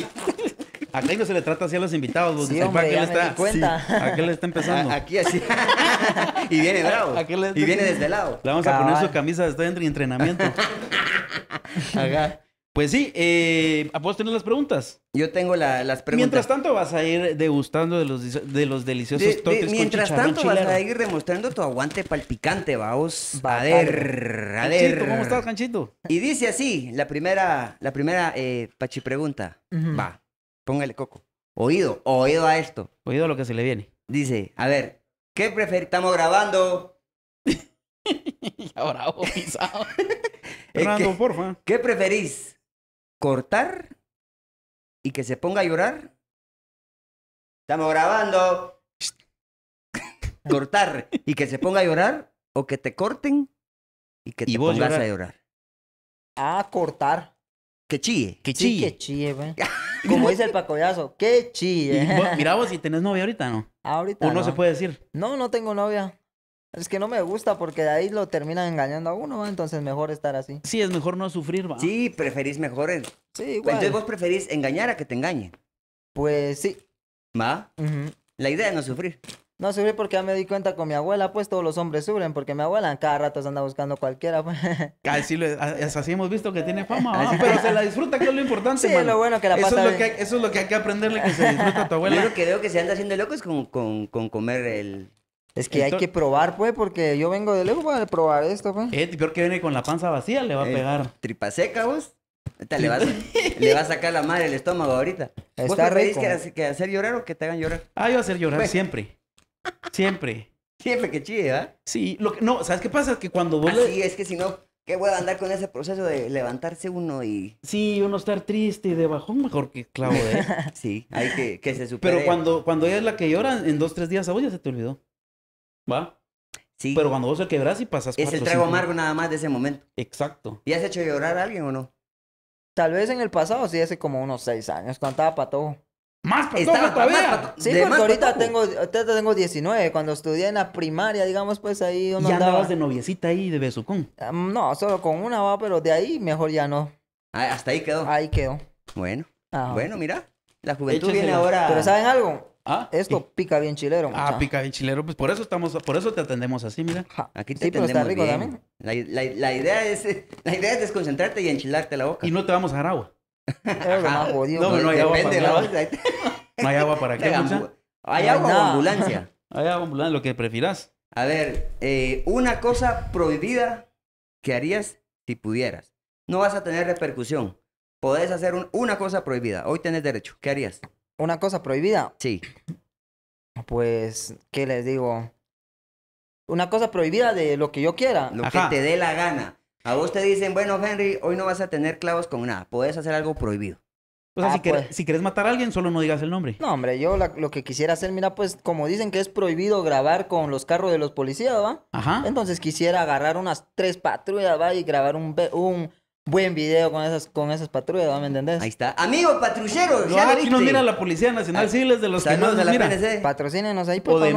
Acá no se le trata así a los invitados. está, di cuenta. ¿A qué le está empezando? aquí así. y viene de lado. y viene desde el lado. Le vamos a poner su camisa, estoy entre entrenamiento. Acá. Pues sí, eh, ¿vos las preguntas? Yo tengo las preguntas. Mientras tanto vas a ir degustando de los, de los deliciosos toques Mientras tanto vas a ir demostrando tu aguante palpicante, vaos. Va, a ver, a ver. ¿cómo estás, Canchito? Y dice así, la primera, la primera eh, pachipregunta. Va, póngale coco. Oído, oído a esto. Oído a lo que se le viene. Dice, a ver, ¿qué preferís? Estamos grabando. y ahora, pisado. Fernando, porfa. ¿Qué preferís? cortar y que se ponga a llorar. Estamos grabando. cortar y que se ponga a llorar o que te corten y que te pongas a llorar. A ah, cortar. Que chille. Que chille. que chille, güey. Como dice el pacoyazo, que chille. mira vos si tenés novia ahorita, ¿no? Ahorita. ¿O no se puede decir? No, no tengo novia. Es que no me gusta porque de ahí lo terminan engañando a uno, ¿va? entonces mejor estar así. Sí, es mejor no sufrir, va. Sí, preferís mejor. Sí, pues igual. Entonces vos preferís engañar a que te engañen. Pues sí. ¿Va? La idea es no sufrir. No sufrir porque ya me di cuenta con mi abuela, pues todos los hombres sufren, porque mi abuela cada rato se anda buscando cualquiera. Pues. Ah, ah, así, hemos visto que tiene fama, pero se la disfruta, que es lo importante. Sí, es lo bueno que la eso eso es lo que hay que aprenderle, que se disfruta a tu abuela. lo que veo que se anda haciendo loco es con- con comer el es que hay que probar, pues, porque yo vengo de lejos para probar esto, pues. Eh, peor que viene con la panza vacía, le va a eh, pegar. Tripaseca, seca, vos. le, va a sacar la madre el estómago ahorita. ¿Vos Está ¿Vos que, hacer llorar o que te hagan llorar? Ah, yo hacer llorar siempre. Siempre. Siempre que chile Sí, lo que, no, ¿sabes qué pasa? Es que cuando vos. Sí, es que si no, qué voy a andar con ese proceso de levantarse uno y. Sí, uno estar triste y de bajón, mejor que clavo ¿eh? sí, hay que, que se supere. Pero cuando, cuando ella es la que llora, en dos, tres días a vos ya se te olvidó. ¿Va? Sí. Pero cuando vos se quebras y pasas Es el trago amargo nada más de ese momento. Exacto. ¿Y has hecho llorar a alguien o no? Tal vez en el pasado, sí, hace como unos seis años, cuando estaba todo. Más todo Estaba todavía. Sí, porque ahorita tengo, ahorita tengo 19. Cuando estudié en la primaria, digamos, pues ahí uno Ya andabas de noviecita ahí de besucón. No, solo con una va, pero de ahí mejor ya no. Ah, hasta ahí quedó. Ahí quedó. Bueno, bueno, mira. La juventud viene ahora. Pero ¿saben algo? ¿Ah? Esto pica bien chilero. Ah, pica bien chilero. Pues por eso estamos, por eso te atendemos así, mira. Aquí te atendemos La, idea es, la idea es desconcentrarte y enchilarte la boca. Y no te vamos a dar agua. no, hay agua para No hay agua para qué, Hay agua o ambulancia. Hay agua ambulancia, lo que prefieras. A ver, eh, una cosa prohibida que harías si pudieras. No vas a tener repercusión. Podés hacer una cosa prohibida. Hoy tenés derecho. ¿Qué harías? una cosa prohibida. Sí. Pues, ¿qué les digo? Una cosa prohibida de lo que yo quiera. Lo que te dé la gana. A vos te dicen, bueno, Henry, hoy no vas a tener clavos con nada. Puedes hacer algo prohibido. O sea, ah, si, quieres pues. matar a alguien, solo no digas el nombre. No, hombre, yo lo que quisiera hacer, mira, pues como dicen que es prohibido grabar con los carros de los policías, ¿va? Ajá. Entonces quisiera agarrar unas tres patrullas, ¿va? Y grabar un, un, buen video con esas, con esas patrullas, ¿me entendés? Ahí está. Amigos patrulleros, no, ya aquí nos mira la Policía Nacional, ah, sí, les de los que más de la mira. Patrocínenos ahí, por O de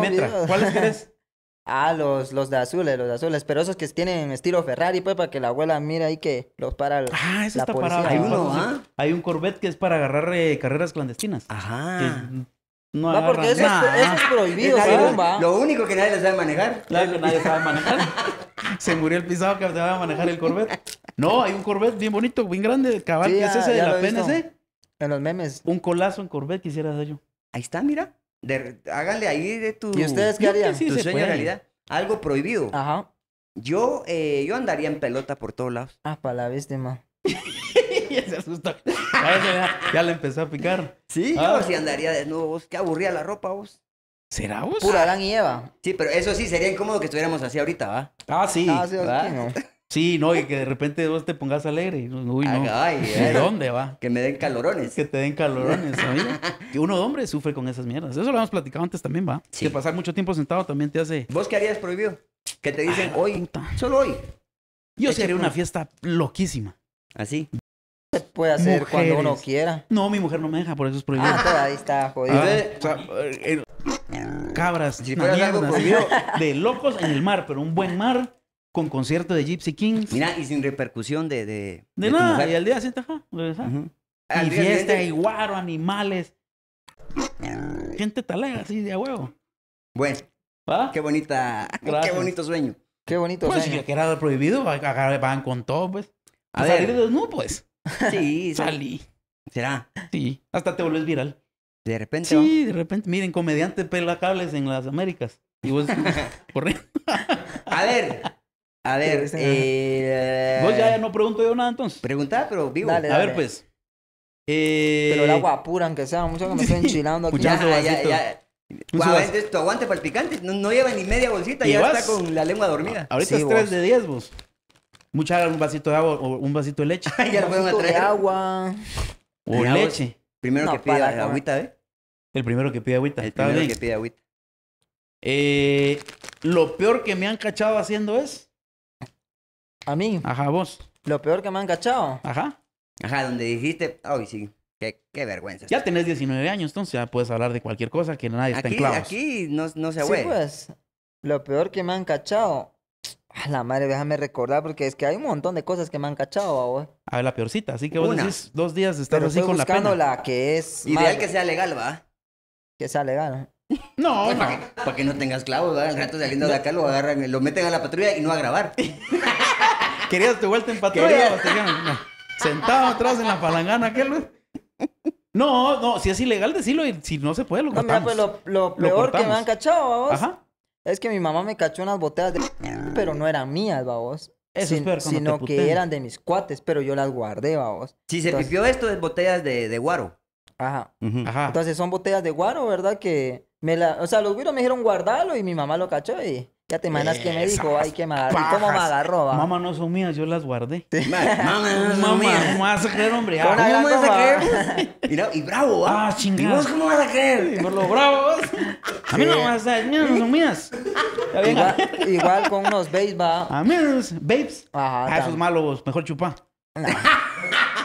¿cuáles crees? Ah, los, los de azules, los de azules, pero esos que tienen estilo Ferrari, pues, para que la abuela mire ahí que los para Ah, eso está policía. parado. Hay uno, ¿ah? Hay un Corvette que es para agarrar eh, carreras clandestinas. Ajá. no agarran porque eso, nada. es, eso es prohibido, Nadie lo, único que nadie les sabe manejar. Claro que nadie sabe manejar. Se murió el pisado que te va a manejar el Corvette. No, hay un Corvette bien bonito, bien grande, cabal. es ese de la PNC? ¿eh? En los memes. Un colazo en Corvette quisiera hacer yo. Ahí está, mira. De, háganle ahí de tu... ¿Y ustedes qué harían? tu sueño en realidad. Algo prohibido. Ajá. Yo, eh, yo andaría en pelota por todos lados. Ah, para la víctima. ya se asustó. Ya, le empezó a picar. Sí, yo sí andaría de nuevo, vos. Qué aburría la ropa vos. ¿Será vos? Pura y Eva. Sí, pero eso sí sería incómodo que estuviéramos así ahorita, ¿va? Ah, sí. Ah, sí, ¿verdad? Sí, no, y que de repente vos te pongas alegre. Uy, no. ¿De dónde va? Que me den calorones. Que te den calorones, Que Uno de hombre sufre con esas mierdas. Eso lo hemos platicado antes también, ¿va? Que pasar mucho tiempo sentado también te hace... ¿Vos qué harías prohibido? Que te dicen ah, hoy, solo hoy. Yo sería una fiesta loquísima. ¿Así? Se puede hacer cuando uno quiera. No, mi mujer no me deja, por eso es prohibido. Ah, ahí está, ah, jodido. o eh, cabras, de locos en el mar, pero un buen mar con concierto de Gypsy Kings. Mira, y sin repercusión de. De, de, nada, y al día siguiente, ajá, Y fiesta, y guaro, animales. Gente talega, así de a huevo. Bueno, qué bonita, qué bonito sueño. Qué bonito pues, sueño. Pues si era prohibido, van con todo, pues. A, pues, salir de no, pues. Sí, salí. ¿Será? Sí, hasta te volvés viral. De repente. Sí, de repente. Miren, comediante pelacables en las Américas. Y vos corriendo. a ver, a ver, eh... Vos ya no pregunto yo nada entonces. Preguntá, pero vivo. a ver, pues. Pero el eh, agua pura, aunque sea, mucho que me estoy enchilando aquí. Ya, ya, ya. esto aguante para el picante. No, lleva ni media bolsita, ya está con la lengua dormida. A ahorita es de 10, vos. Mucha un vasito de agua o un vasito de leche. ya un vasito de agua. O leche. Primero que pida para, agüita, ¿eh? El primero que pide agüita. El primero que pida agüita. Eh, lo peor que me han cachado haciendo es a mí. Ajá, vos. Lo peor que me han cachado. Ajá. Ajá, donde dijiste, ay, sí, qué, vergüenza. Ya tenés 19 años, entonces ya puedes hablar de cualquier cosa que nadie está en clavos. Aquí no, se huele. Sí, pues, lo peor que me han cachado. A la madre, déjame recordar, porque es que hay un montón de cosas que me han cachado, A ver, la peorcita, así que vos decís dos días de estar así con la pena. buscando la que es... Ideal que sea legal, ¿va? Que sea legal. No, pues, Para que, no tengas clavos, ¿verdad? El rato saliendo de acá lo agarran, lo meten a la patrulla y no a grabar. Querías te vuelta en patrulla. Pues, Sentado atrás en la palangana ¿qué No, no, si es ilegal decirlo y si no se puede, lo cortamos. Pues, lo, peor que me han cachado, Es que mi mamá me cachó unas botellas de... Pero no eran mías, babos. Eso Sino que eran de mis cuates, pero yo las guardé, babos. Si se pipió esto, es botellas de, guaro. Ajá. Ajá. Entonces son botellas de guaro, ¿verdad? Que me o sea, los güiros me dijeron guardarlo y mi mamá lo cachó y ya te imaginas que me dijo, ay, que me ¿Y cómo me agarró? Mamá no son mías, yo las guardé. Mamá no son ¿Cómo vas a creer, hombre? Ah, ¿Cómo vas a creer? y, bravo, ¿ah? ah chingada. ¿Y vos cómo vas a creer? Por los bravos. A mí no me vas a mías no son mías. Igual, igual con unos babes, va. A mí babes. Ajá. A ah, esos malos, mejor chupa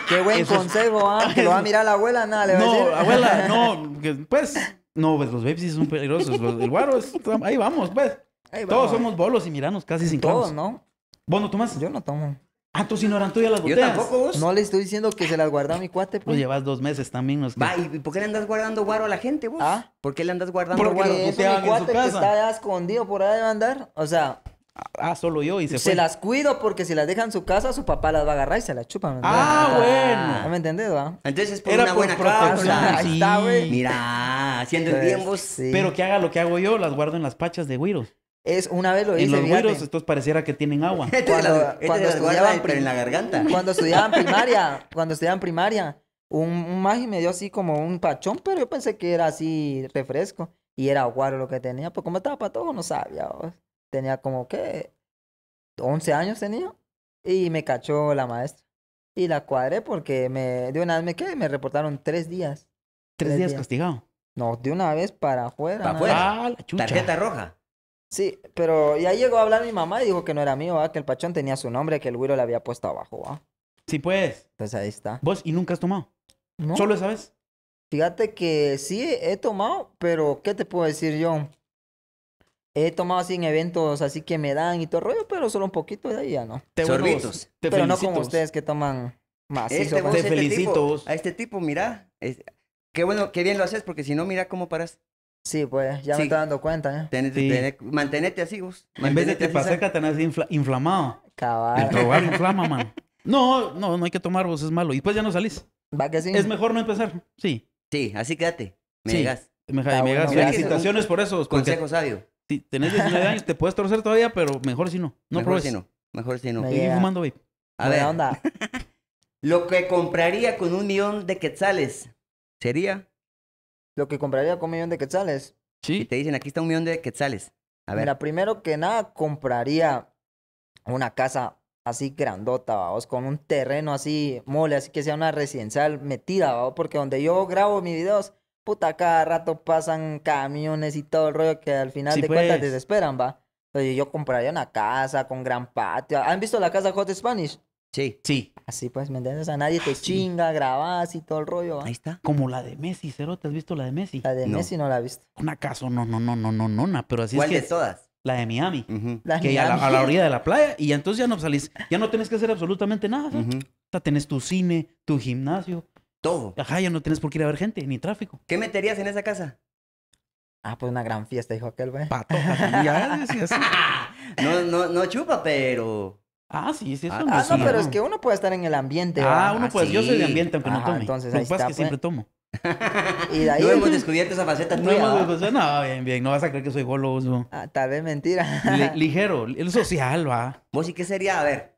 Qué buen consejo, ¿ah? Que lo va a mirar la abuela, nada, le va a decir. No, abuela, no. Pues... No, pues los babies sí son peligrosos. el guaro es... Ahí vamos, pues. Todos somos bolos y miranos casi sin Todos, ¿no? ¿Vos no tomas? Yo no tomo. Ah, tú si no eran tuyas las botellas. Yo tampoco, vos. No le estoy diciendo que se las guardaba mi cuate, pues. Pues llevas dos meses también. Nos... Va, ¿y por qué le andas guardando guaro a la gente, vos? ¿Ah? ¿Por qué le andas guardando guaro? Porque es mi cuate que está escondido por ahí de andar. O sea, Ah, solo yo y se, fue. Se las cuido porque si las dejan en su casa, su papá las va a agarrar y se las chupa. Ah, ah, bueno. me entendés, va? Entonces es por una buena causa. está, güey. Mira, haciendo el bien Pero que haga lo que hago yo, las guardo en las pachas de güiros. Es una vez lo hice. En los güiros, estos pareciera que tienen agua. cuando, cuando, cuando estudiaban en la garganta. Cuando estudiaban primaria, cuando estudiaban primaria, un, un magi me dio así como un pachón, pero yo pensé que era así refresco. Y era agua lo que tenía, pues como estaba para todo, no sabía tenía como que 11 años tenía y me cachó la maestra. Y la cuadré porque me, de una vez me quedé, me reportaron tres días. ¿Tres, días, castigado? No, de una vez para afuera. ¿Para afuera? Ah, Tarjeta roja. Sí, pero ya llegó a hablar mi mamá y dijo que no era mío, ah, que el pachón tenía su nombre, que el güiro le había puesto abajo. ¿ah? Sí, pues. entonces pues ahí está. ¿Vos y nunca has tomado? No. ¿Solo esa vez? Fíjate que sí he tomado, pero ¿qué te puedo decir yo? He tomado así en eventos así que me dan y todo el rollo, pero solo un poquito de ahí ya no. Te Sorbitos. Te pero no como ustedes que toman más. Este te este felicito. a este tipo, mira. qué bueno, qué bien lo haces, porque si no, mira cómo paras. Sí, pues, ya me está dando cuenta, ¿eh? mantenete así, vos. en vez de te paseca, tenés inflamado. Cabal. El inflama, man. No, no, no hay que tomar vos, es malo. Y después ya no salís. Va que Es mejor no empezar, sí. Sí, así quédate. Me sí. digas. Me, Felicitaciones por eso. Consejo sabio. Si tenés 19 años, te puedes torcer todavía, pero mejor si no. No mejor si no. Mejor si no. fumando, A ver. onda. Lo que compraría con un millón de quetzales sería. Lo que compraría con un millón de quetzales. Sí. Y te dicen, aquí está un millón de quetzales. A ver. Mira, primero que nada, compraría una casa así grandota, vamos, con un terreno así mole, así que sea una residencial metida, vamos, porque donde yo grabo mis videos puta, cada rato pasan camiones y todo el rollo que al final de cuentas cuentas desesperan, va. Oye, yo compraría una casa con gran patio. ¿Han visto la casa Hot Spanish? Sí. Sí. Así pues, ¿me entiendes? nadie te chinga, grabás y todo el rollo. ¿va? Ahí está. Como la de Messi, Cero, ¿te has visto la de Messi? La de Messi no la he visto. Una casa, no, no, no, no, no, no, no, pero así es que... de todas? La de Miami. que A, la, orilla de la playa y entonces ya no salís, ya no tienes que hacer absolutamente nada. ¿sí? O sea, tenés tu cine, tu gimnasio, Ajá, ya no tienes por qué ir a ver gente, ni tráfico. ¿Qué meterías en esa casa? Ah, pues una gran fiesta, dijo aquel, güey. Pato, ya decías. no, no, no chupa, pero. Ah, sí, sí, eso ah, ah, no, Ah, no, pero es que uno puede estar en el ambiente. Ah, uno puede. Yo soy de ambiente, aunque no tome. Entonces, ahí Lo que pues. siempre tomo. y de ahí... No hemos descubierto esa faceta tuya. No, no, bien, bien. No vas a creer que soy goloso. Ah, tal vez mentira. ligero. El social, va. Vos, ¿y qué sería? A ver,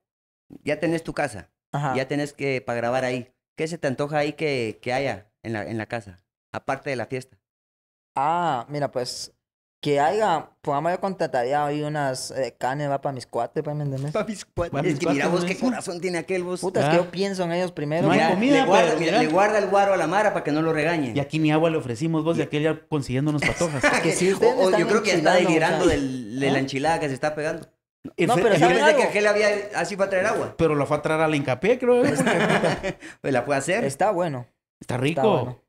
ya tenés tu casa. Ajá. Ya tenés que para grabar ahí. ¿Qué se te antoja ahí que, que haya en la, en la casa? Aparte de la fiesta. Ah, mira, pues que haya, pongamos yo contrataría hoy unas eh, canes va para mis cuates, para pues, Para mis cuates. mira vos qué corazón tiene aquel vos. Puta, es que ah. yo pienso en ellos primero. mira, pues, le, guarda, el guaro a la Mara para que no lo regañe. Y aquí mi agua le ofrecimos vos de aquel consiguiendo unos patojas. que sí, o, yo creo que está delirando de la ¿Ah? enchilada que se está pegando. No, pero que aquel así fue a traer agua. Pero la fue a traer al hincapié, creo. ¿eh? pues la fue a hacer. Está bueno. Está rico.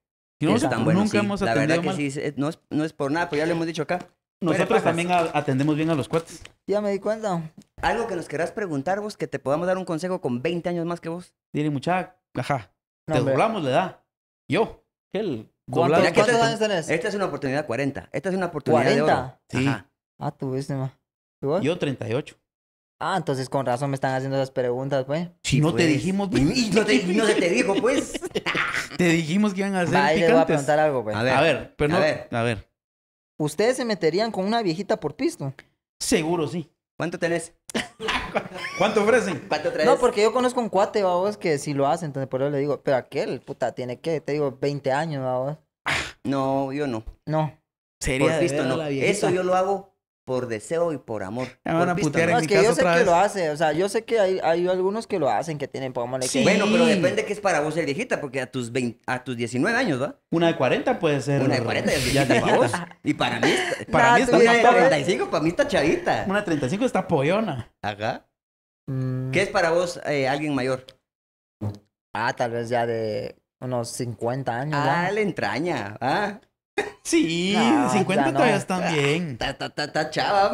no pues, bueno, nunca hemos atendido La verdad que sí, no es, no es por nada, pero pues ya lo hemos dicho acá. Nosotros también atendemos bien a los cuates. Ya me di cuenta. Algo que nos querrás preguntar vos, que te podamos dar un consejo con 20 años más que vos. Dile, muchacha, ajá, te volamos doblamos la edad. Yo, él ¿Cuántos, años tenés? Esta es una oportunidad 40. Esta es una oportunidad ¿40? de oro. Ah, tu ves, ma. Yo 38. Ah, entonces con razón me están haciendo esas preguntas, pues. Si no te pues. dijimos, pues. y no, te, se te dijo, pues. te dijimos que iban a hacer Ay, picantes. voy a preguntar algo, pues. A ver, a ver, a, ver. ¿Ustedes se meterían con una viejita por pisto? Seguro sí. ¿Cuánto tenés? ¿Cuánto ofrecen? No, porque yo conozco un cuate, babos, que si lo hacen, entonces por eso le digo, pero aquel, puta, tiene que, te digo, 20 años, babos. No, yo no. No. Sería por pisto, no. Eso yo lo hago por deseo y por amor. Me van a putear en no, es que yo sé que lo hace, o sea, yo sé que hay, algunos que lo hacen, que tienen, sí. que... Bueno, pero depende que es para vos el viejita, porque a tus 19 años, ¿va? Una de 40 puede ser. Una de 40 es viejita para vos. Y para mí, para mí está una de 35, para mí está chavita. Una de 35 está pollona. Ajá. Mm. ¿Qué es para vos eh, alguien mayor? Ah, tal vez ya de unos 50 años. Ah, la entraña. Ah, Sí, 50 todavía están bien. Ta, ta, ta, chava,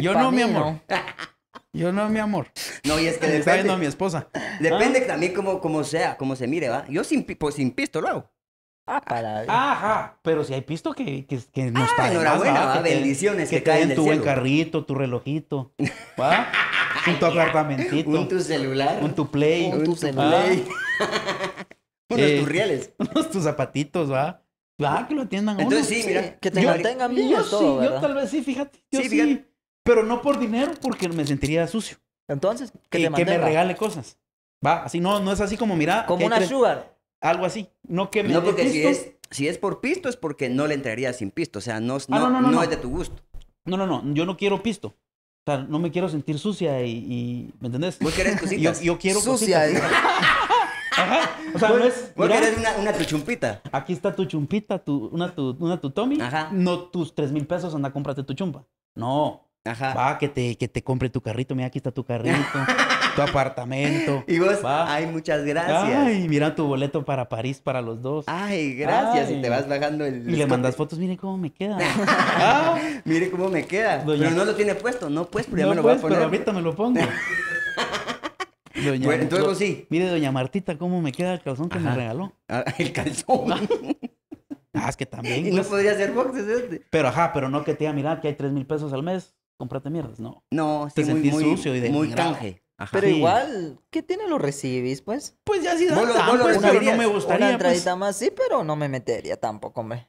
Yo no, mi amor. Yo no, mi amor. No, y es que depende. Está viendo mi esposa. Depende ah. también como, sea, como se mire, ¿va? Yo sin, pues, sin pisto lo Ah, para... Ajá, pero si hay pisto que, que, que no ah, está enhorabuena, más, bendiciones que, caen tu buen carrito, tu relojito, ¿va? un tu apartamentito. Un tu celular. Un tu play. Un, tu Unos tus eh, reales, Unos tus zapatitos, ¿va? Va, que lo atiendan a Entonces, sí, mira. Que te yo, mantengan bien. Yo, todo, sí, ¿verdad? yo tal vez sí, fíjate. Yo sí, pero no por dinero, porque me sentiría sucio. Entonces, que, te que me regale cosas. Va, así no, no es así como mira. Como una sugar. Algo así. No que me No, porque si es, si es por pisto es porque no le entraría sin pisto. O sea, ah, no, no, no, es de tu gusto. No, no, no. Yo no quiero pisto. O sea, no me quiero sentir sucia y. y ¿Me entendés? Vos querés cositas. yo, yo quiero sucia, cositas. Ajá. O sea, no es. porque eres una, una tu chumpita. Aquí está tu chumpita, tu, una, tu, una tu Tommy. Ajá. No tus tres mil pesos, anda, cómprate tu chumpa. No. Ajá. Va, que te, que te compre tu carrito. Mira, aquí está tu carrito. tu apartamento. Y vos, ay, muchas gracias. Ay, mira tu boleto para París para los dos. Ay, gracias. Y te vas bajando el. Y le mandas fotos, mire cómo me queda. Ah. mire cómo me queda. Pero no lo tiene puesto, no pues, pero ya me lo voy a poner. Pero ahorita me lo pongo. bueno, entonces pues, sí. Mire, doña Martita, cómo me queda el calzón que me regaló. Ah, el calzón. Ah, es que también. Y no podría ser boxes este. Pero ajá, pero no que te diga, mirar que hay tres mil pesos al mes, cómprate mierdas, no. No, sí, te sentís sucio y de Muy canje. Ajá. Pero igual, ¿qué tiene los recibís, pues? Pues ya sí dan pues, pero no me gustaría. Una entradita más, sí, pero no me metería tampoco, hombre.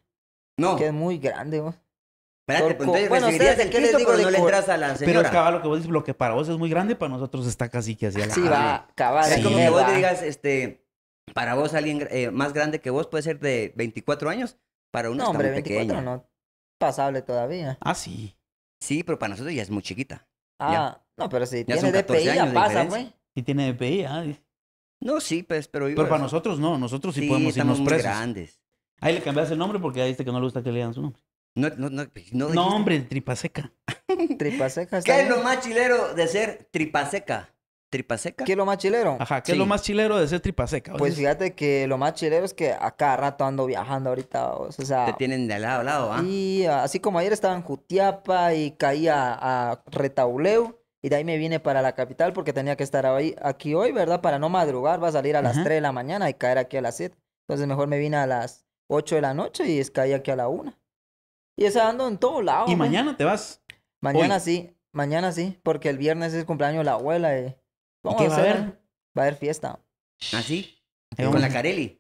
No. Que es muy grande, güey. Espérate, entonces pues, bueno, recibirías el que digo, no le entras a la señora. Pero es cabal lo que vos dices, lo que para vos es muy grande, para nosotros está casi que así la... Sí, va, cabal. Sí, es como que vos le digas, este, para vos alguien eh, más grande que vos puede ser de 24 años, para uno no, hombre, pequeño. no, pasable todavía. Ah, sí. Sí, pero para nosotros ya es muy chiquita. Ah, no, pero si tiene DPI ya pasa, güey. Pues. Si tiene DPI, ah. No, sí, pues, pero... pero para nosotros no, nosotros sí, podemos irnos presos. Muy grandes. Ahí le cambiaste el nombre porque ahí dice que no le gusta que le digan su nombre. No, no, no, no, hombre, tripaseca. ¿Qué es lo más chilero de ser tripaseca? ¿Tripaseca? ¿Qué es lo más chilero? Ajá, ¿qué es lo más chilero de ser tripaseca? Pues fíjate que lo más chilero es que a cada rato ando viajando ahorita, o sea... Te tienen de lado a lado, ¿ah? Y así como ayer estaba en Jutiapa y caí a, Retauleu, y de ahí me vine para la capital porque tenía que estar ahí, aquí hoy, ¿verdad? Para no madrugar, va a salir a las 3 de la mañana y caer aquí a las 7. Entonces mejor me vine a las 8 de la noche y caí aquí a la 1. Y está ando en todo lado. ¿Y mañana te vas? Mañana sí, mañana sí, porque el viernes es el cumpleaños de la abuela. Eh. Y... Vamos qué va a haber? Va a haber fiesta. ¿Ah, sí? ¿Con la careli?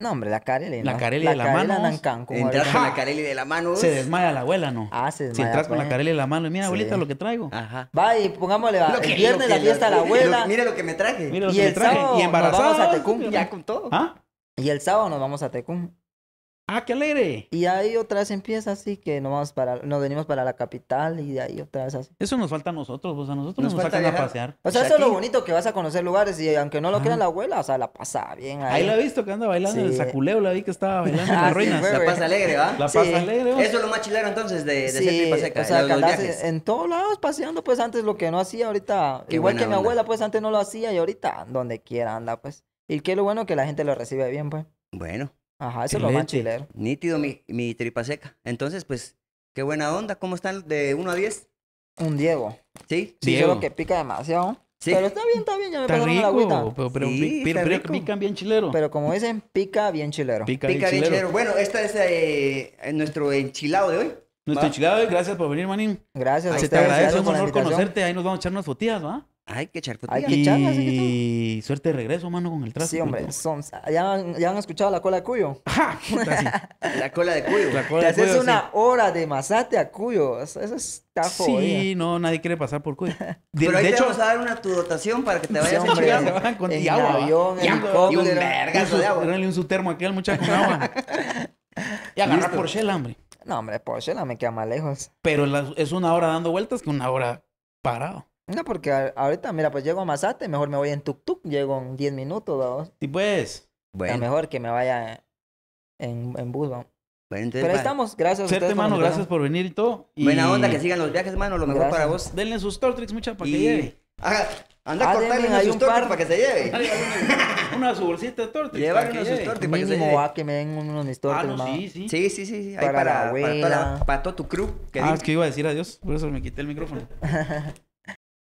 No, hombre, la Carelli. La Carelli de la mano. entra entras con la Carelli de la mano. Se desmaya la abuela, ¿no? Ah, se desmaya. Si entras con la Carelli pues. de la mano, mira, abuelita, lo que traigo. Ajá. Va y pongámosle Que, el viernes la fiesta a la abuela. mira lo que me traje. Mira lo que me traje. y embarazada. vamos a Tecum. Ya con todo. ¿Ah? Y el sábado nos vamos a Tecum. ¡Ah, qué alegre! Y ahí otra vez empieza así que nos, vamos para, nos venimos para la capital y de ahí otra vez así. Eso nos falta a nosotros, o pues, a nosotros nos, nos sacan a pasear. O sea, pues eso es lo bonito que vas a conocer lugares y aunque no lo crean la abuela, o sea, la pasa bien ahí. Ahí la he visto que anda bailando en el saculeo, la vi que estaba bailando en ah, las ruinas. la pasa alegre, ¿va? La pasa alegre. Eso es lo más chilero entonces de, de ser tripa seca. O sea, en, todos lados paseando, pues antes lo que no hacía ahorita. igual que mi abuela, pues antes no lo hacía y ahorita donde quiera anda, pues. Y qué lo bueno que la gente lo recibe bien, pues. Bueno, Ajá, eso es lo más chilero. Nítido mi, mi tripa seca. Entonces, pues, qué buena onda. ¿Cómo están de 1 a 10? Un Diego. ¿Sí? Sí, Diego. que pica demasiado. Sí. Pero está bien, está bien, ya me está la agüita. Pero, rico, pero, pican bien chilero. Pero como dicen, pica bien chilero. Pica, bien, chilero. Bueno, este es eh, nuestro enchilado de hoy. Nuestro enchilado de hoy, gracias por venir, manín. Gracias, a Se te agradece, es un honor conocerte. Ahí nos vamos a echar unas fotillas, ¿va? Hay que echar Hay que Y suerte de regreso, mano, con el tráfico. Sí, hombre. ¿Ya, han, escuchado la cola de Cuyo? ¡Ja! la cola de Cuyo. La cola de haces una hora de masate a Cuyo. Eso está jodido. Sí, no, nadie quiere pasar por Cuyo. De, Pero de hecho, vamos a dar una tu dotación para que te vayas sí, hombre, Con agua. avión, Y un vergazo de agua. un muchacho y agarrar por Shell, hombre. No, hombre, por Shell me queda más lejos. Pero es una hora dando vueltas que una hora parado. No, porque ahorita, mira, pues llego a Mazate, mejor me voy en tuk-tuk, llego en 10 minutos, dos. Sí, pues. Bueno. mejor que me vaya en, en bus, vamos. Bueno, Pero ahí estamos, gracias. ustedes, mano, gracias por venir y todo. Y... Buena onda, que sigan los viajes, mano, lo mejor para vos. Denle sus Tortrix, mucha, para que lleve. Y... anda a ah, cortarle sus un para que se lleve. una, a su bolsita de Tortrix. Llevar unos sus tortrix para que se lleve. a que me den unos mis tortrix. ah, sí, sí. sí, sí, Para, Ahí para, para, para, tu crew. ah, es que iba a decir adiós, por eso me quité el micrófono.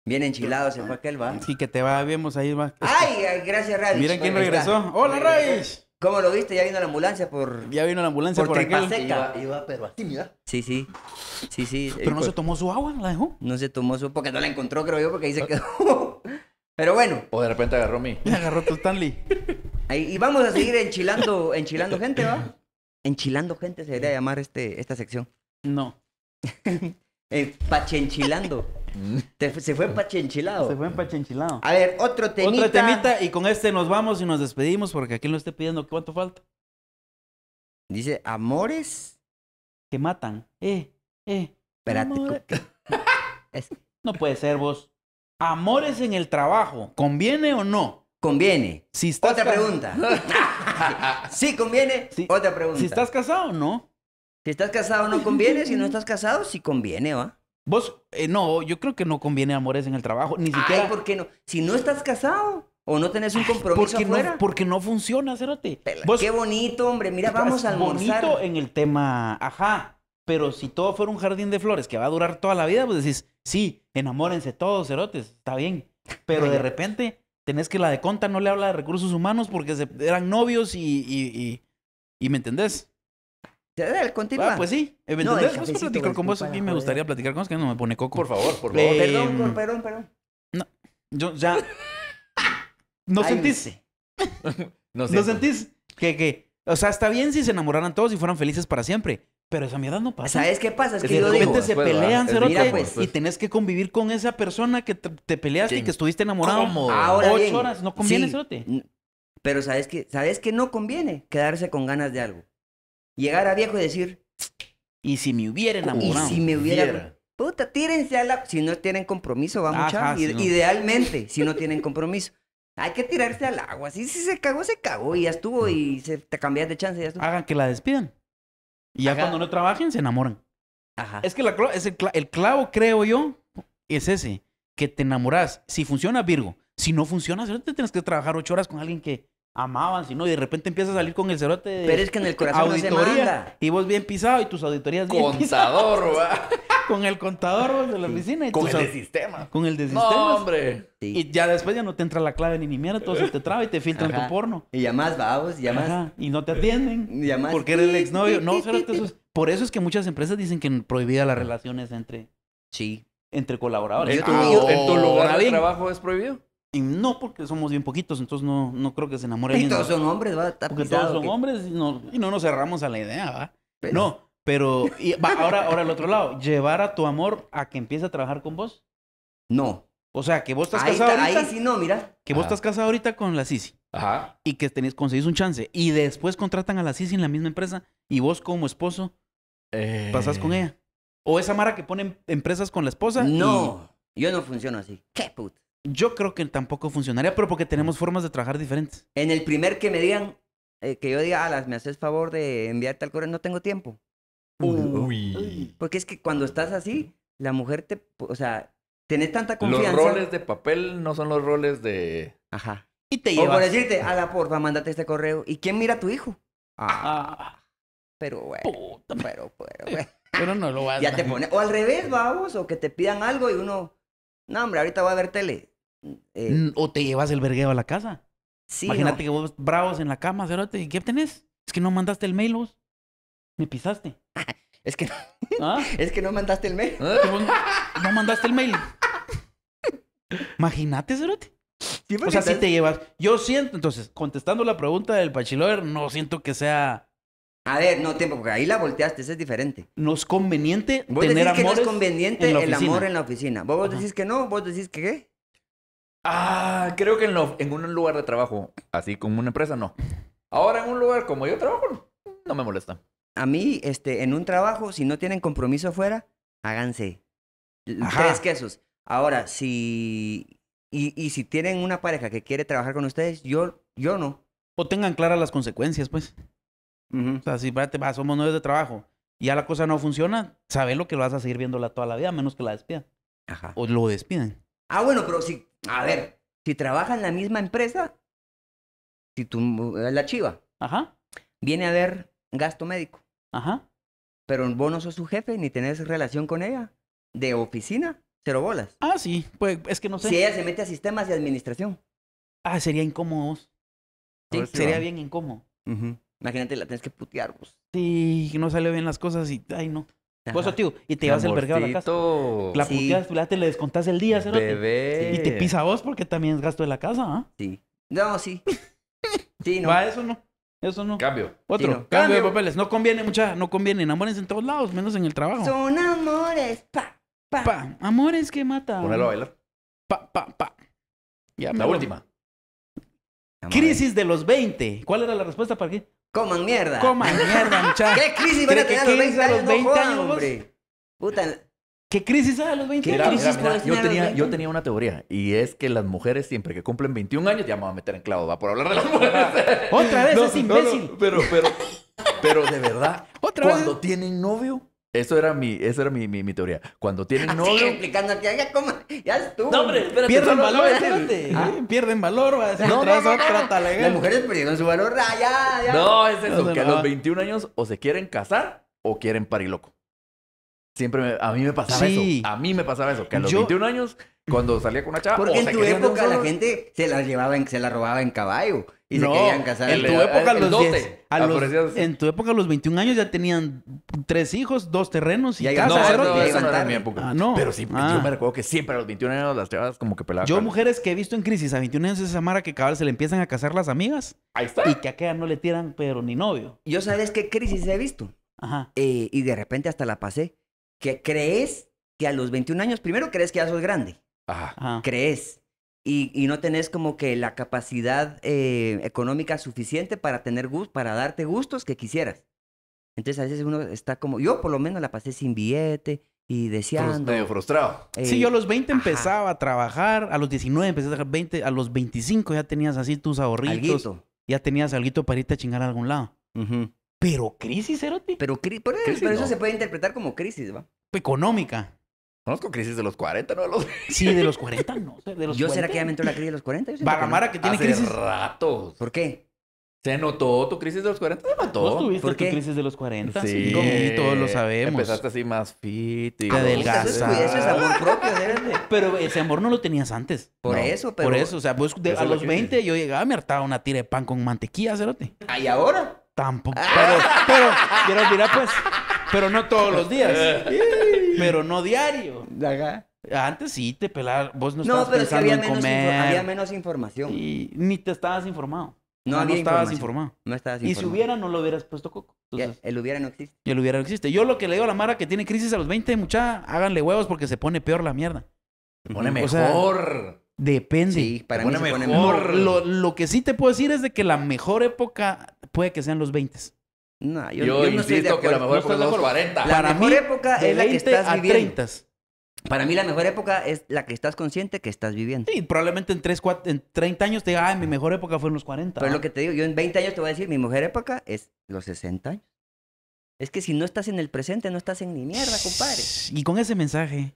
Bien enchilado se fue aquel, va. Sí, que te va, vemos ahí más. ¡Ay! gracias, Radish. Miren quién regresó. ¡Hola, Radish! ¿Cómo lo viste? Ya vino la ambulancia por. Ya vino la ambulancia por, por aquel. Seca. Iba, iba, pero así, Sí, sí. Sí, sí. Pero no se tomó su agua, ¿no la dejó. No se tomó su porque no la encontró, creo yo, porque ahí se quedó. pero bueno. O de repente agarró mi. Me agarró tu Stanley. Ahí, y vamos a seguir enchilando, enchilando gente, ¿va? Enchilando gente se debería llamar este, esta sección. No. eh, pachenchilando. se fue pachenchilado. Se fue pachenchilado. A ver, otro temita. Otro temita y con este nos vamos y nos despedimos porque aquí lo esté pidiendo cuánto falta. Dice, amores. Que matan. Eh, eh. Espérate. No puede ser vos. Amores en el trabajo, ¿conviene o no? Conviene. Otra pregunta. sí, conviene. Otra pregunta. Si estás casado, o no. Si estás casado, no conviene. Si no estás casado, sí conviene, ¿va? Vos, eh, no, yo creo que no conviene amores en el trabajo, ni siquiera. Ay, ¿por qué no? Si no estás casado o no tenés un compromiso porque No, funciona, Cerote. qué bonito, hombre. Mira, vamos a almorzar. Bonito en el tema, ajá. Pero si todo fuera un jardín de flores que va a durar toda la vida, pues decís, sí, enamórense todos, cerotes, está bien. Pero de repente tenés que la de conta no le habla de recursos humanos porque eran novios y, y, y, y ¿me entendés? Ah, pues sí. Eventualmente, no, platicar con vos. A me gustaría platicar con vos, que no me pone coco. Por favor, por favor. perdón, em, perdón, perdón. No, yo ya... ¿No sentís? no, sentís que, que... O sea, está bien si se enamoraran todos y fueran felices para siempre. Pero esa mierda no pasa. ¿Sabes qué pasa? Es que de yo repente se pelean, cerote, pues, y tenés que convivir con esa persona que te, peleaste y que estuviste enamorado Como ocho horas. No conviene, cerote. Pero ¿sabes que ¿sabes qué no conviene? Quedarse con ganas de algo llegar a viejo y decir, y si me hubiera enamorado. Y si me hubiera... Puta, tírense al agua. Si no tienen compromiso, vamos a Idealmente, si no tienen compromiso. Hay que tirarse al agua. Si, se cagó, se cagó y ya estuvo y se, te cambias de chance y ya Hagan que la despidan. Y ya cuando no trabajen, se enamoran. Ajá. Es que la, el, clavo, creo yo, es ese. Que te enamoras. Si funciona, Virgo. Si no funciona, te tienes que trabajar ocho horas con alguien que amaban, sino y de repente empieza a salir con el cerote de Pero es que en el corazón auditoría, no y vos bien pisado y tus auditorías bien contador, ¿va? con el contador de la oficina y con el de sistema. Con el de sistema. No, hombre. Y ya después ya no te entra la clave ni ni mierda, todo se te traba y te filtra en tu porno. Y llamás, babos, llamás. Y no te atienden. Y llamás. Porque eres el exnovio. No, Por eso es que muchas empresas dicen que prohibida las relaciones entre Sí. Entre colaboradores. Ah, ¿en tu lugar de trabajo es prohibido? no, porque somos bien poquitos, entonces no, no creo que se enamore Y todos son hombres, va. Porque todos son hombres y no, nos cerramos a la idea, va. No, pero ahora, ahora el otro lado, llevar a tu amor a que empiece a trabajar con vos. No. O sea, que vos estás casado. ahorita, sí no, mira. Que vos estás casado ahorita con la Sisi. Ajá. Y que conseguís un chance. Y después contratan a la Sisi en la misma empresa. Y vos, como esposo, eh... pasás con ella. O esa Mara que pone em-, empresas con la esposa. No, yo no funciono así. ¿Qué puto yo creo que tampoco funcionaría, pero porque tenemos mm. formas de trabajar diferentes. En el primer que me digan, eh, que yo diga, Alas, me haces favor de enviarte al correo, no tengo tiempo. Uy. Uh. Porque es que cuando estás así, la mujer te, o sea, tenés tanta confianza. Los roles de papel no son los roles de... Ajá. Y te llevas. O por decirte, Ala, porfa, mándate este correo. ¿Y quién mira a tu hijo? Ah. Pero bueno, pero, pero, bueno. Pero no lo vas a... Ya te pone, o al revés, vamos, o que te pidan algo y uno, no hombre, ahorita voy a ver tele. Eh, o te llevas el vergueo a la casa. Imagínate que vos bravos en la cama, cerote, ¿y qué tenés? Es que no mandaste el mail vos. Me pisaste. es que no. ¿Ah? Es que no mandaste el mail. ¿Eh? no mandaste el mail. Imagínate, cerote. o sea, si te llevas. Yo siento, entonces, contestando la pregunta del bachiller, no siento que sea. A ver, no, tiempo, porque ahí la volteaste, es diferente. No es conveniente tener decís que no es conveniente el amor en la oficina. ¿Vos, vos decís que no? ¿Vos decís que qué? Ah, creo que en, un lugar de trabajo, así como una empresa, no. Ahora en un lugar como yo trabajo, no me molesta. A mí, este, en un trabajo, si no tienen compromiso afuera, háganse tres quesos. Ahora, si... Y, si tienen una pareja que quiere trabajar con ustedes, yo, yo no. O tengan claras las consecuencias, pues. O sea, si somos novios de trabajo y ya la cosa no funciona, saben lo que vas a seguir viéndola toda la vida, menos que la despidan. Ajá. O lo despiden Ah, bueno, pero si a ver, si trabaja en la misma empresa, si tú, la chiva Ajá. viene a ver gasto médico, Ajá. pero vos no sos su jefe ni tenés relación con ella de oficina, cero bolas. Ah, sí, pues es que no sé. Si ella se mete a sistemas y administración. Ah, sería incómodo. sería bien incómodo. Mhm. Imagínate, la tenés que putear vos. Sí, que no sale bien las cosas y, ay, no. Vos tío y te llevas el a la casa. La puteas, pues, te le descontás el día, Y te pisa vos porque también es gasto de la casa, ¿ah? Sí. No, sí. sí, no. Va, eso no. Eso no. Cambio. Otro. Cambio. de papeles. No conviene, mucha. No conviene. amores en todos lados, menos en el trabajo. Son amores. Pa, pa. Pa. Amores que matan. Ponelo a bailar. Pa, pa, pa. Ya, la última. Crisis de los 20. ¿Cuál era la respuesta para qué? Coman mierda. Coman mierda, muchachos. ¿Qué crisis van a tener los 20 años, 20 años hombre? Puta. ¿Qué crisis a los 20 años? Mira, yo, tenía, una teoría y es que las mujeres siempre que cumplen 21 años ya me van a meter en clavo, va por hablar de las mujeres. Otra vez es imbécil. pero, pero, pero de verdad, cuando tienen novio, eso era mi, eso era mi, mi, mi teoría. Cuando tienen Así ah, novio. explicando ya, es ya estuvo. No, hombre, espérate, pierden valor, espérate. Ah. Pierden valor, va a decir. No, no, Las mujeres perdieron su valor, ah, ya, ya. No, es eso, que a los 21 años o se quieren casar o quieren pariloco. Siempre me, a mí me pasaba sí. eso. A mí me pasaba eso, que a los 21 años cuando salía con una chava. Porque en tu época la gente se las llevaba, se la robaba en caballo y se querían casar. En tu época a, los, en tu época a los 21 años ya tenían tres hijos, dos terrenos y ya ah, No, Pero sí, yo ah. me recuerdo que siempre a los 21 años las chavas como que pelaban. Yo mujeres que he visto en crisis a 21 años es esa mara que cabal se le empiezan a casar las amigas. Ahí está. Y que a no le tiran pero ni novio. Yo sabes qué crisis he visto. Ajá. Eh, y de repente hasta la pasé. Que crees que a los 21 años, primero crees que ya sos grande crees y, no tenés como que la capacidad eh, económica suficiente para tener para darte gustos que quisieras. Entonces a veces uno está como, yo por lo menos la pasé sin billete y deseando. Medio frustrado. sí, yo a los 20 eh, empezaba a trabajar, a los 19 empecé a trabajar, a los 25 ya tenías así tus ahorritos. Ya tenías algo para irte a chingar a algún lado. Pero crisis, era Pero, pero, eso se puede interpretar como crisis, ¿va? Económica. Conozco crisis de los 40, ¿no? Sí, de los 40, no. De ¿Yo será que ya me entró la crisis de los 40? Bagamara, que, que, tiene Hace crisis. rato. ¿Por qué? Se notó tu crisis de los 40, se notó. ¿Vos tuviste ¿Por qué? crisis de los 40? Sí, sí todos lo sabemos. Empezaste así más fit y... adelgazas. Eso es amor propio, Pero ese amor no lo tenías antes. Por no, eso, pero... Por eso, o sea, pues, a los 20 yo llegaba, me hartaba una tira de pan con mantequilla, cerote. ¿Ah, y ahora? Tampoco. Ah. Pero, pero, quiero mira, pues... Pero no todos los días. Eh. pero no diario. Antes sí te pelaba. vos no, estabas pensando había, en menos comer. había menos información. Y ni te estabas informado. No, estabas informado. No estabas informado. Y si hubiera, no lo hubieras puesto coco. el hubiera no existe. el hubiera no existe. Yo lo que le digo a la Mara que tiene crisis a los 20, mucha, háganle huevos porque se pone peor la mierda. Se pone mejor. depende. Sí, para mí se Pone mejor. Lo, lo, que sí te puedo decir es de que la mejor época puede que sean los 20. No, yo, yo, no de que la mejor no época los 40. La Para mejor mí, época es la que estás viviendo. Para mí la mejor época es la que estás consciente que estás viviendo. Sí, probablemente en, 3, en 30 años te diga, mi mejor época fue en los 40. Pero ¿no? lo que te digo, yo en 20 años te voy a decir, mi mejor época es los 60 años. Es que si no estás en el presente, no estás en ni mierda, compadre. Y con ese mensaje...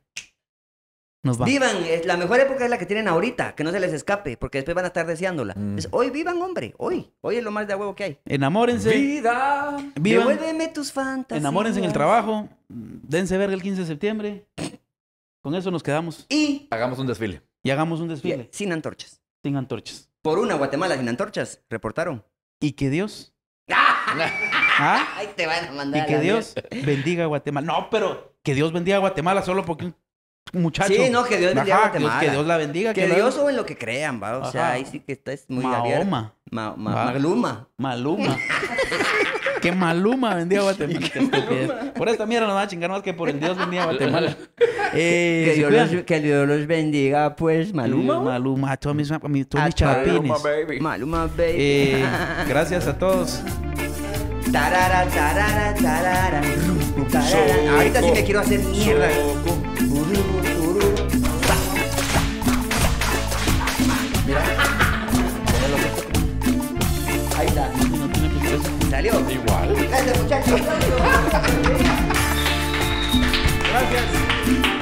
Nos va. Vivan, la mejor época es la que tienen ahorita, que no se les escape, porque después van a estar deseándola. Mm. hoy vivan, hombre, hoy. Hoy es lo más de huevo que hay. Enamórense. Vida. Vivan. tus fantasías. Enamórense en el trabajo. Dense verga el 15 de septiembre. Con eso nos quedamos. Y hagamos un desfile. Y hagamos un desfile. Eh, sin antorchas. Sin antorchas. Por una Guatemala sin antorchas, reportaron. Y que Dios. Ah. ¿Ah? Ahí te van a mandar. Y que Dios bendiga a Guatemala. No, pero que Dios bendiga a Guatemala solo porque muchacho. Sí, no, que Dios bendiga Guatemala. que Dios la bendiga. Que, Dios o en lo que crean, va. O sea, ahí sí que está es muy Mahoma. Maluma. Maluma. que Maluma bendiga Guatemala. Por esta mierda nos van a chingar más que por el Dios bendiga Guatemala. Eh, que, Dios los, bendiga, pues, eh, Maluma. Maluma, a todos mis, a todos chapines. Maluma, baby. Maluma, baby. Eh, gracias a todos. Tarara, tarara, tarara. Eh, ahorita sí me quiero hacer mierda. Ahí está. ¿Salió? Igual. Gracias, muchachos. Gracias.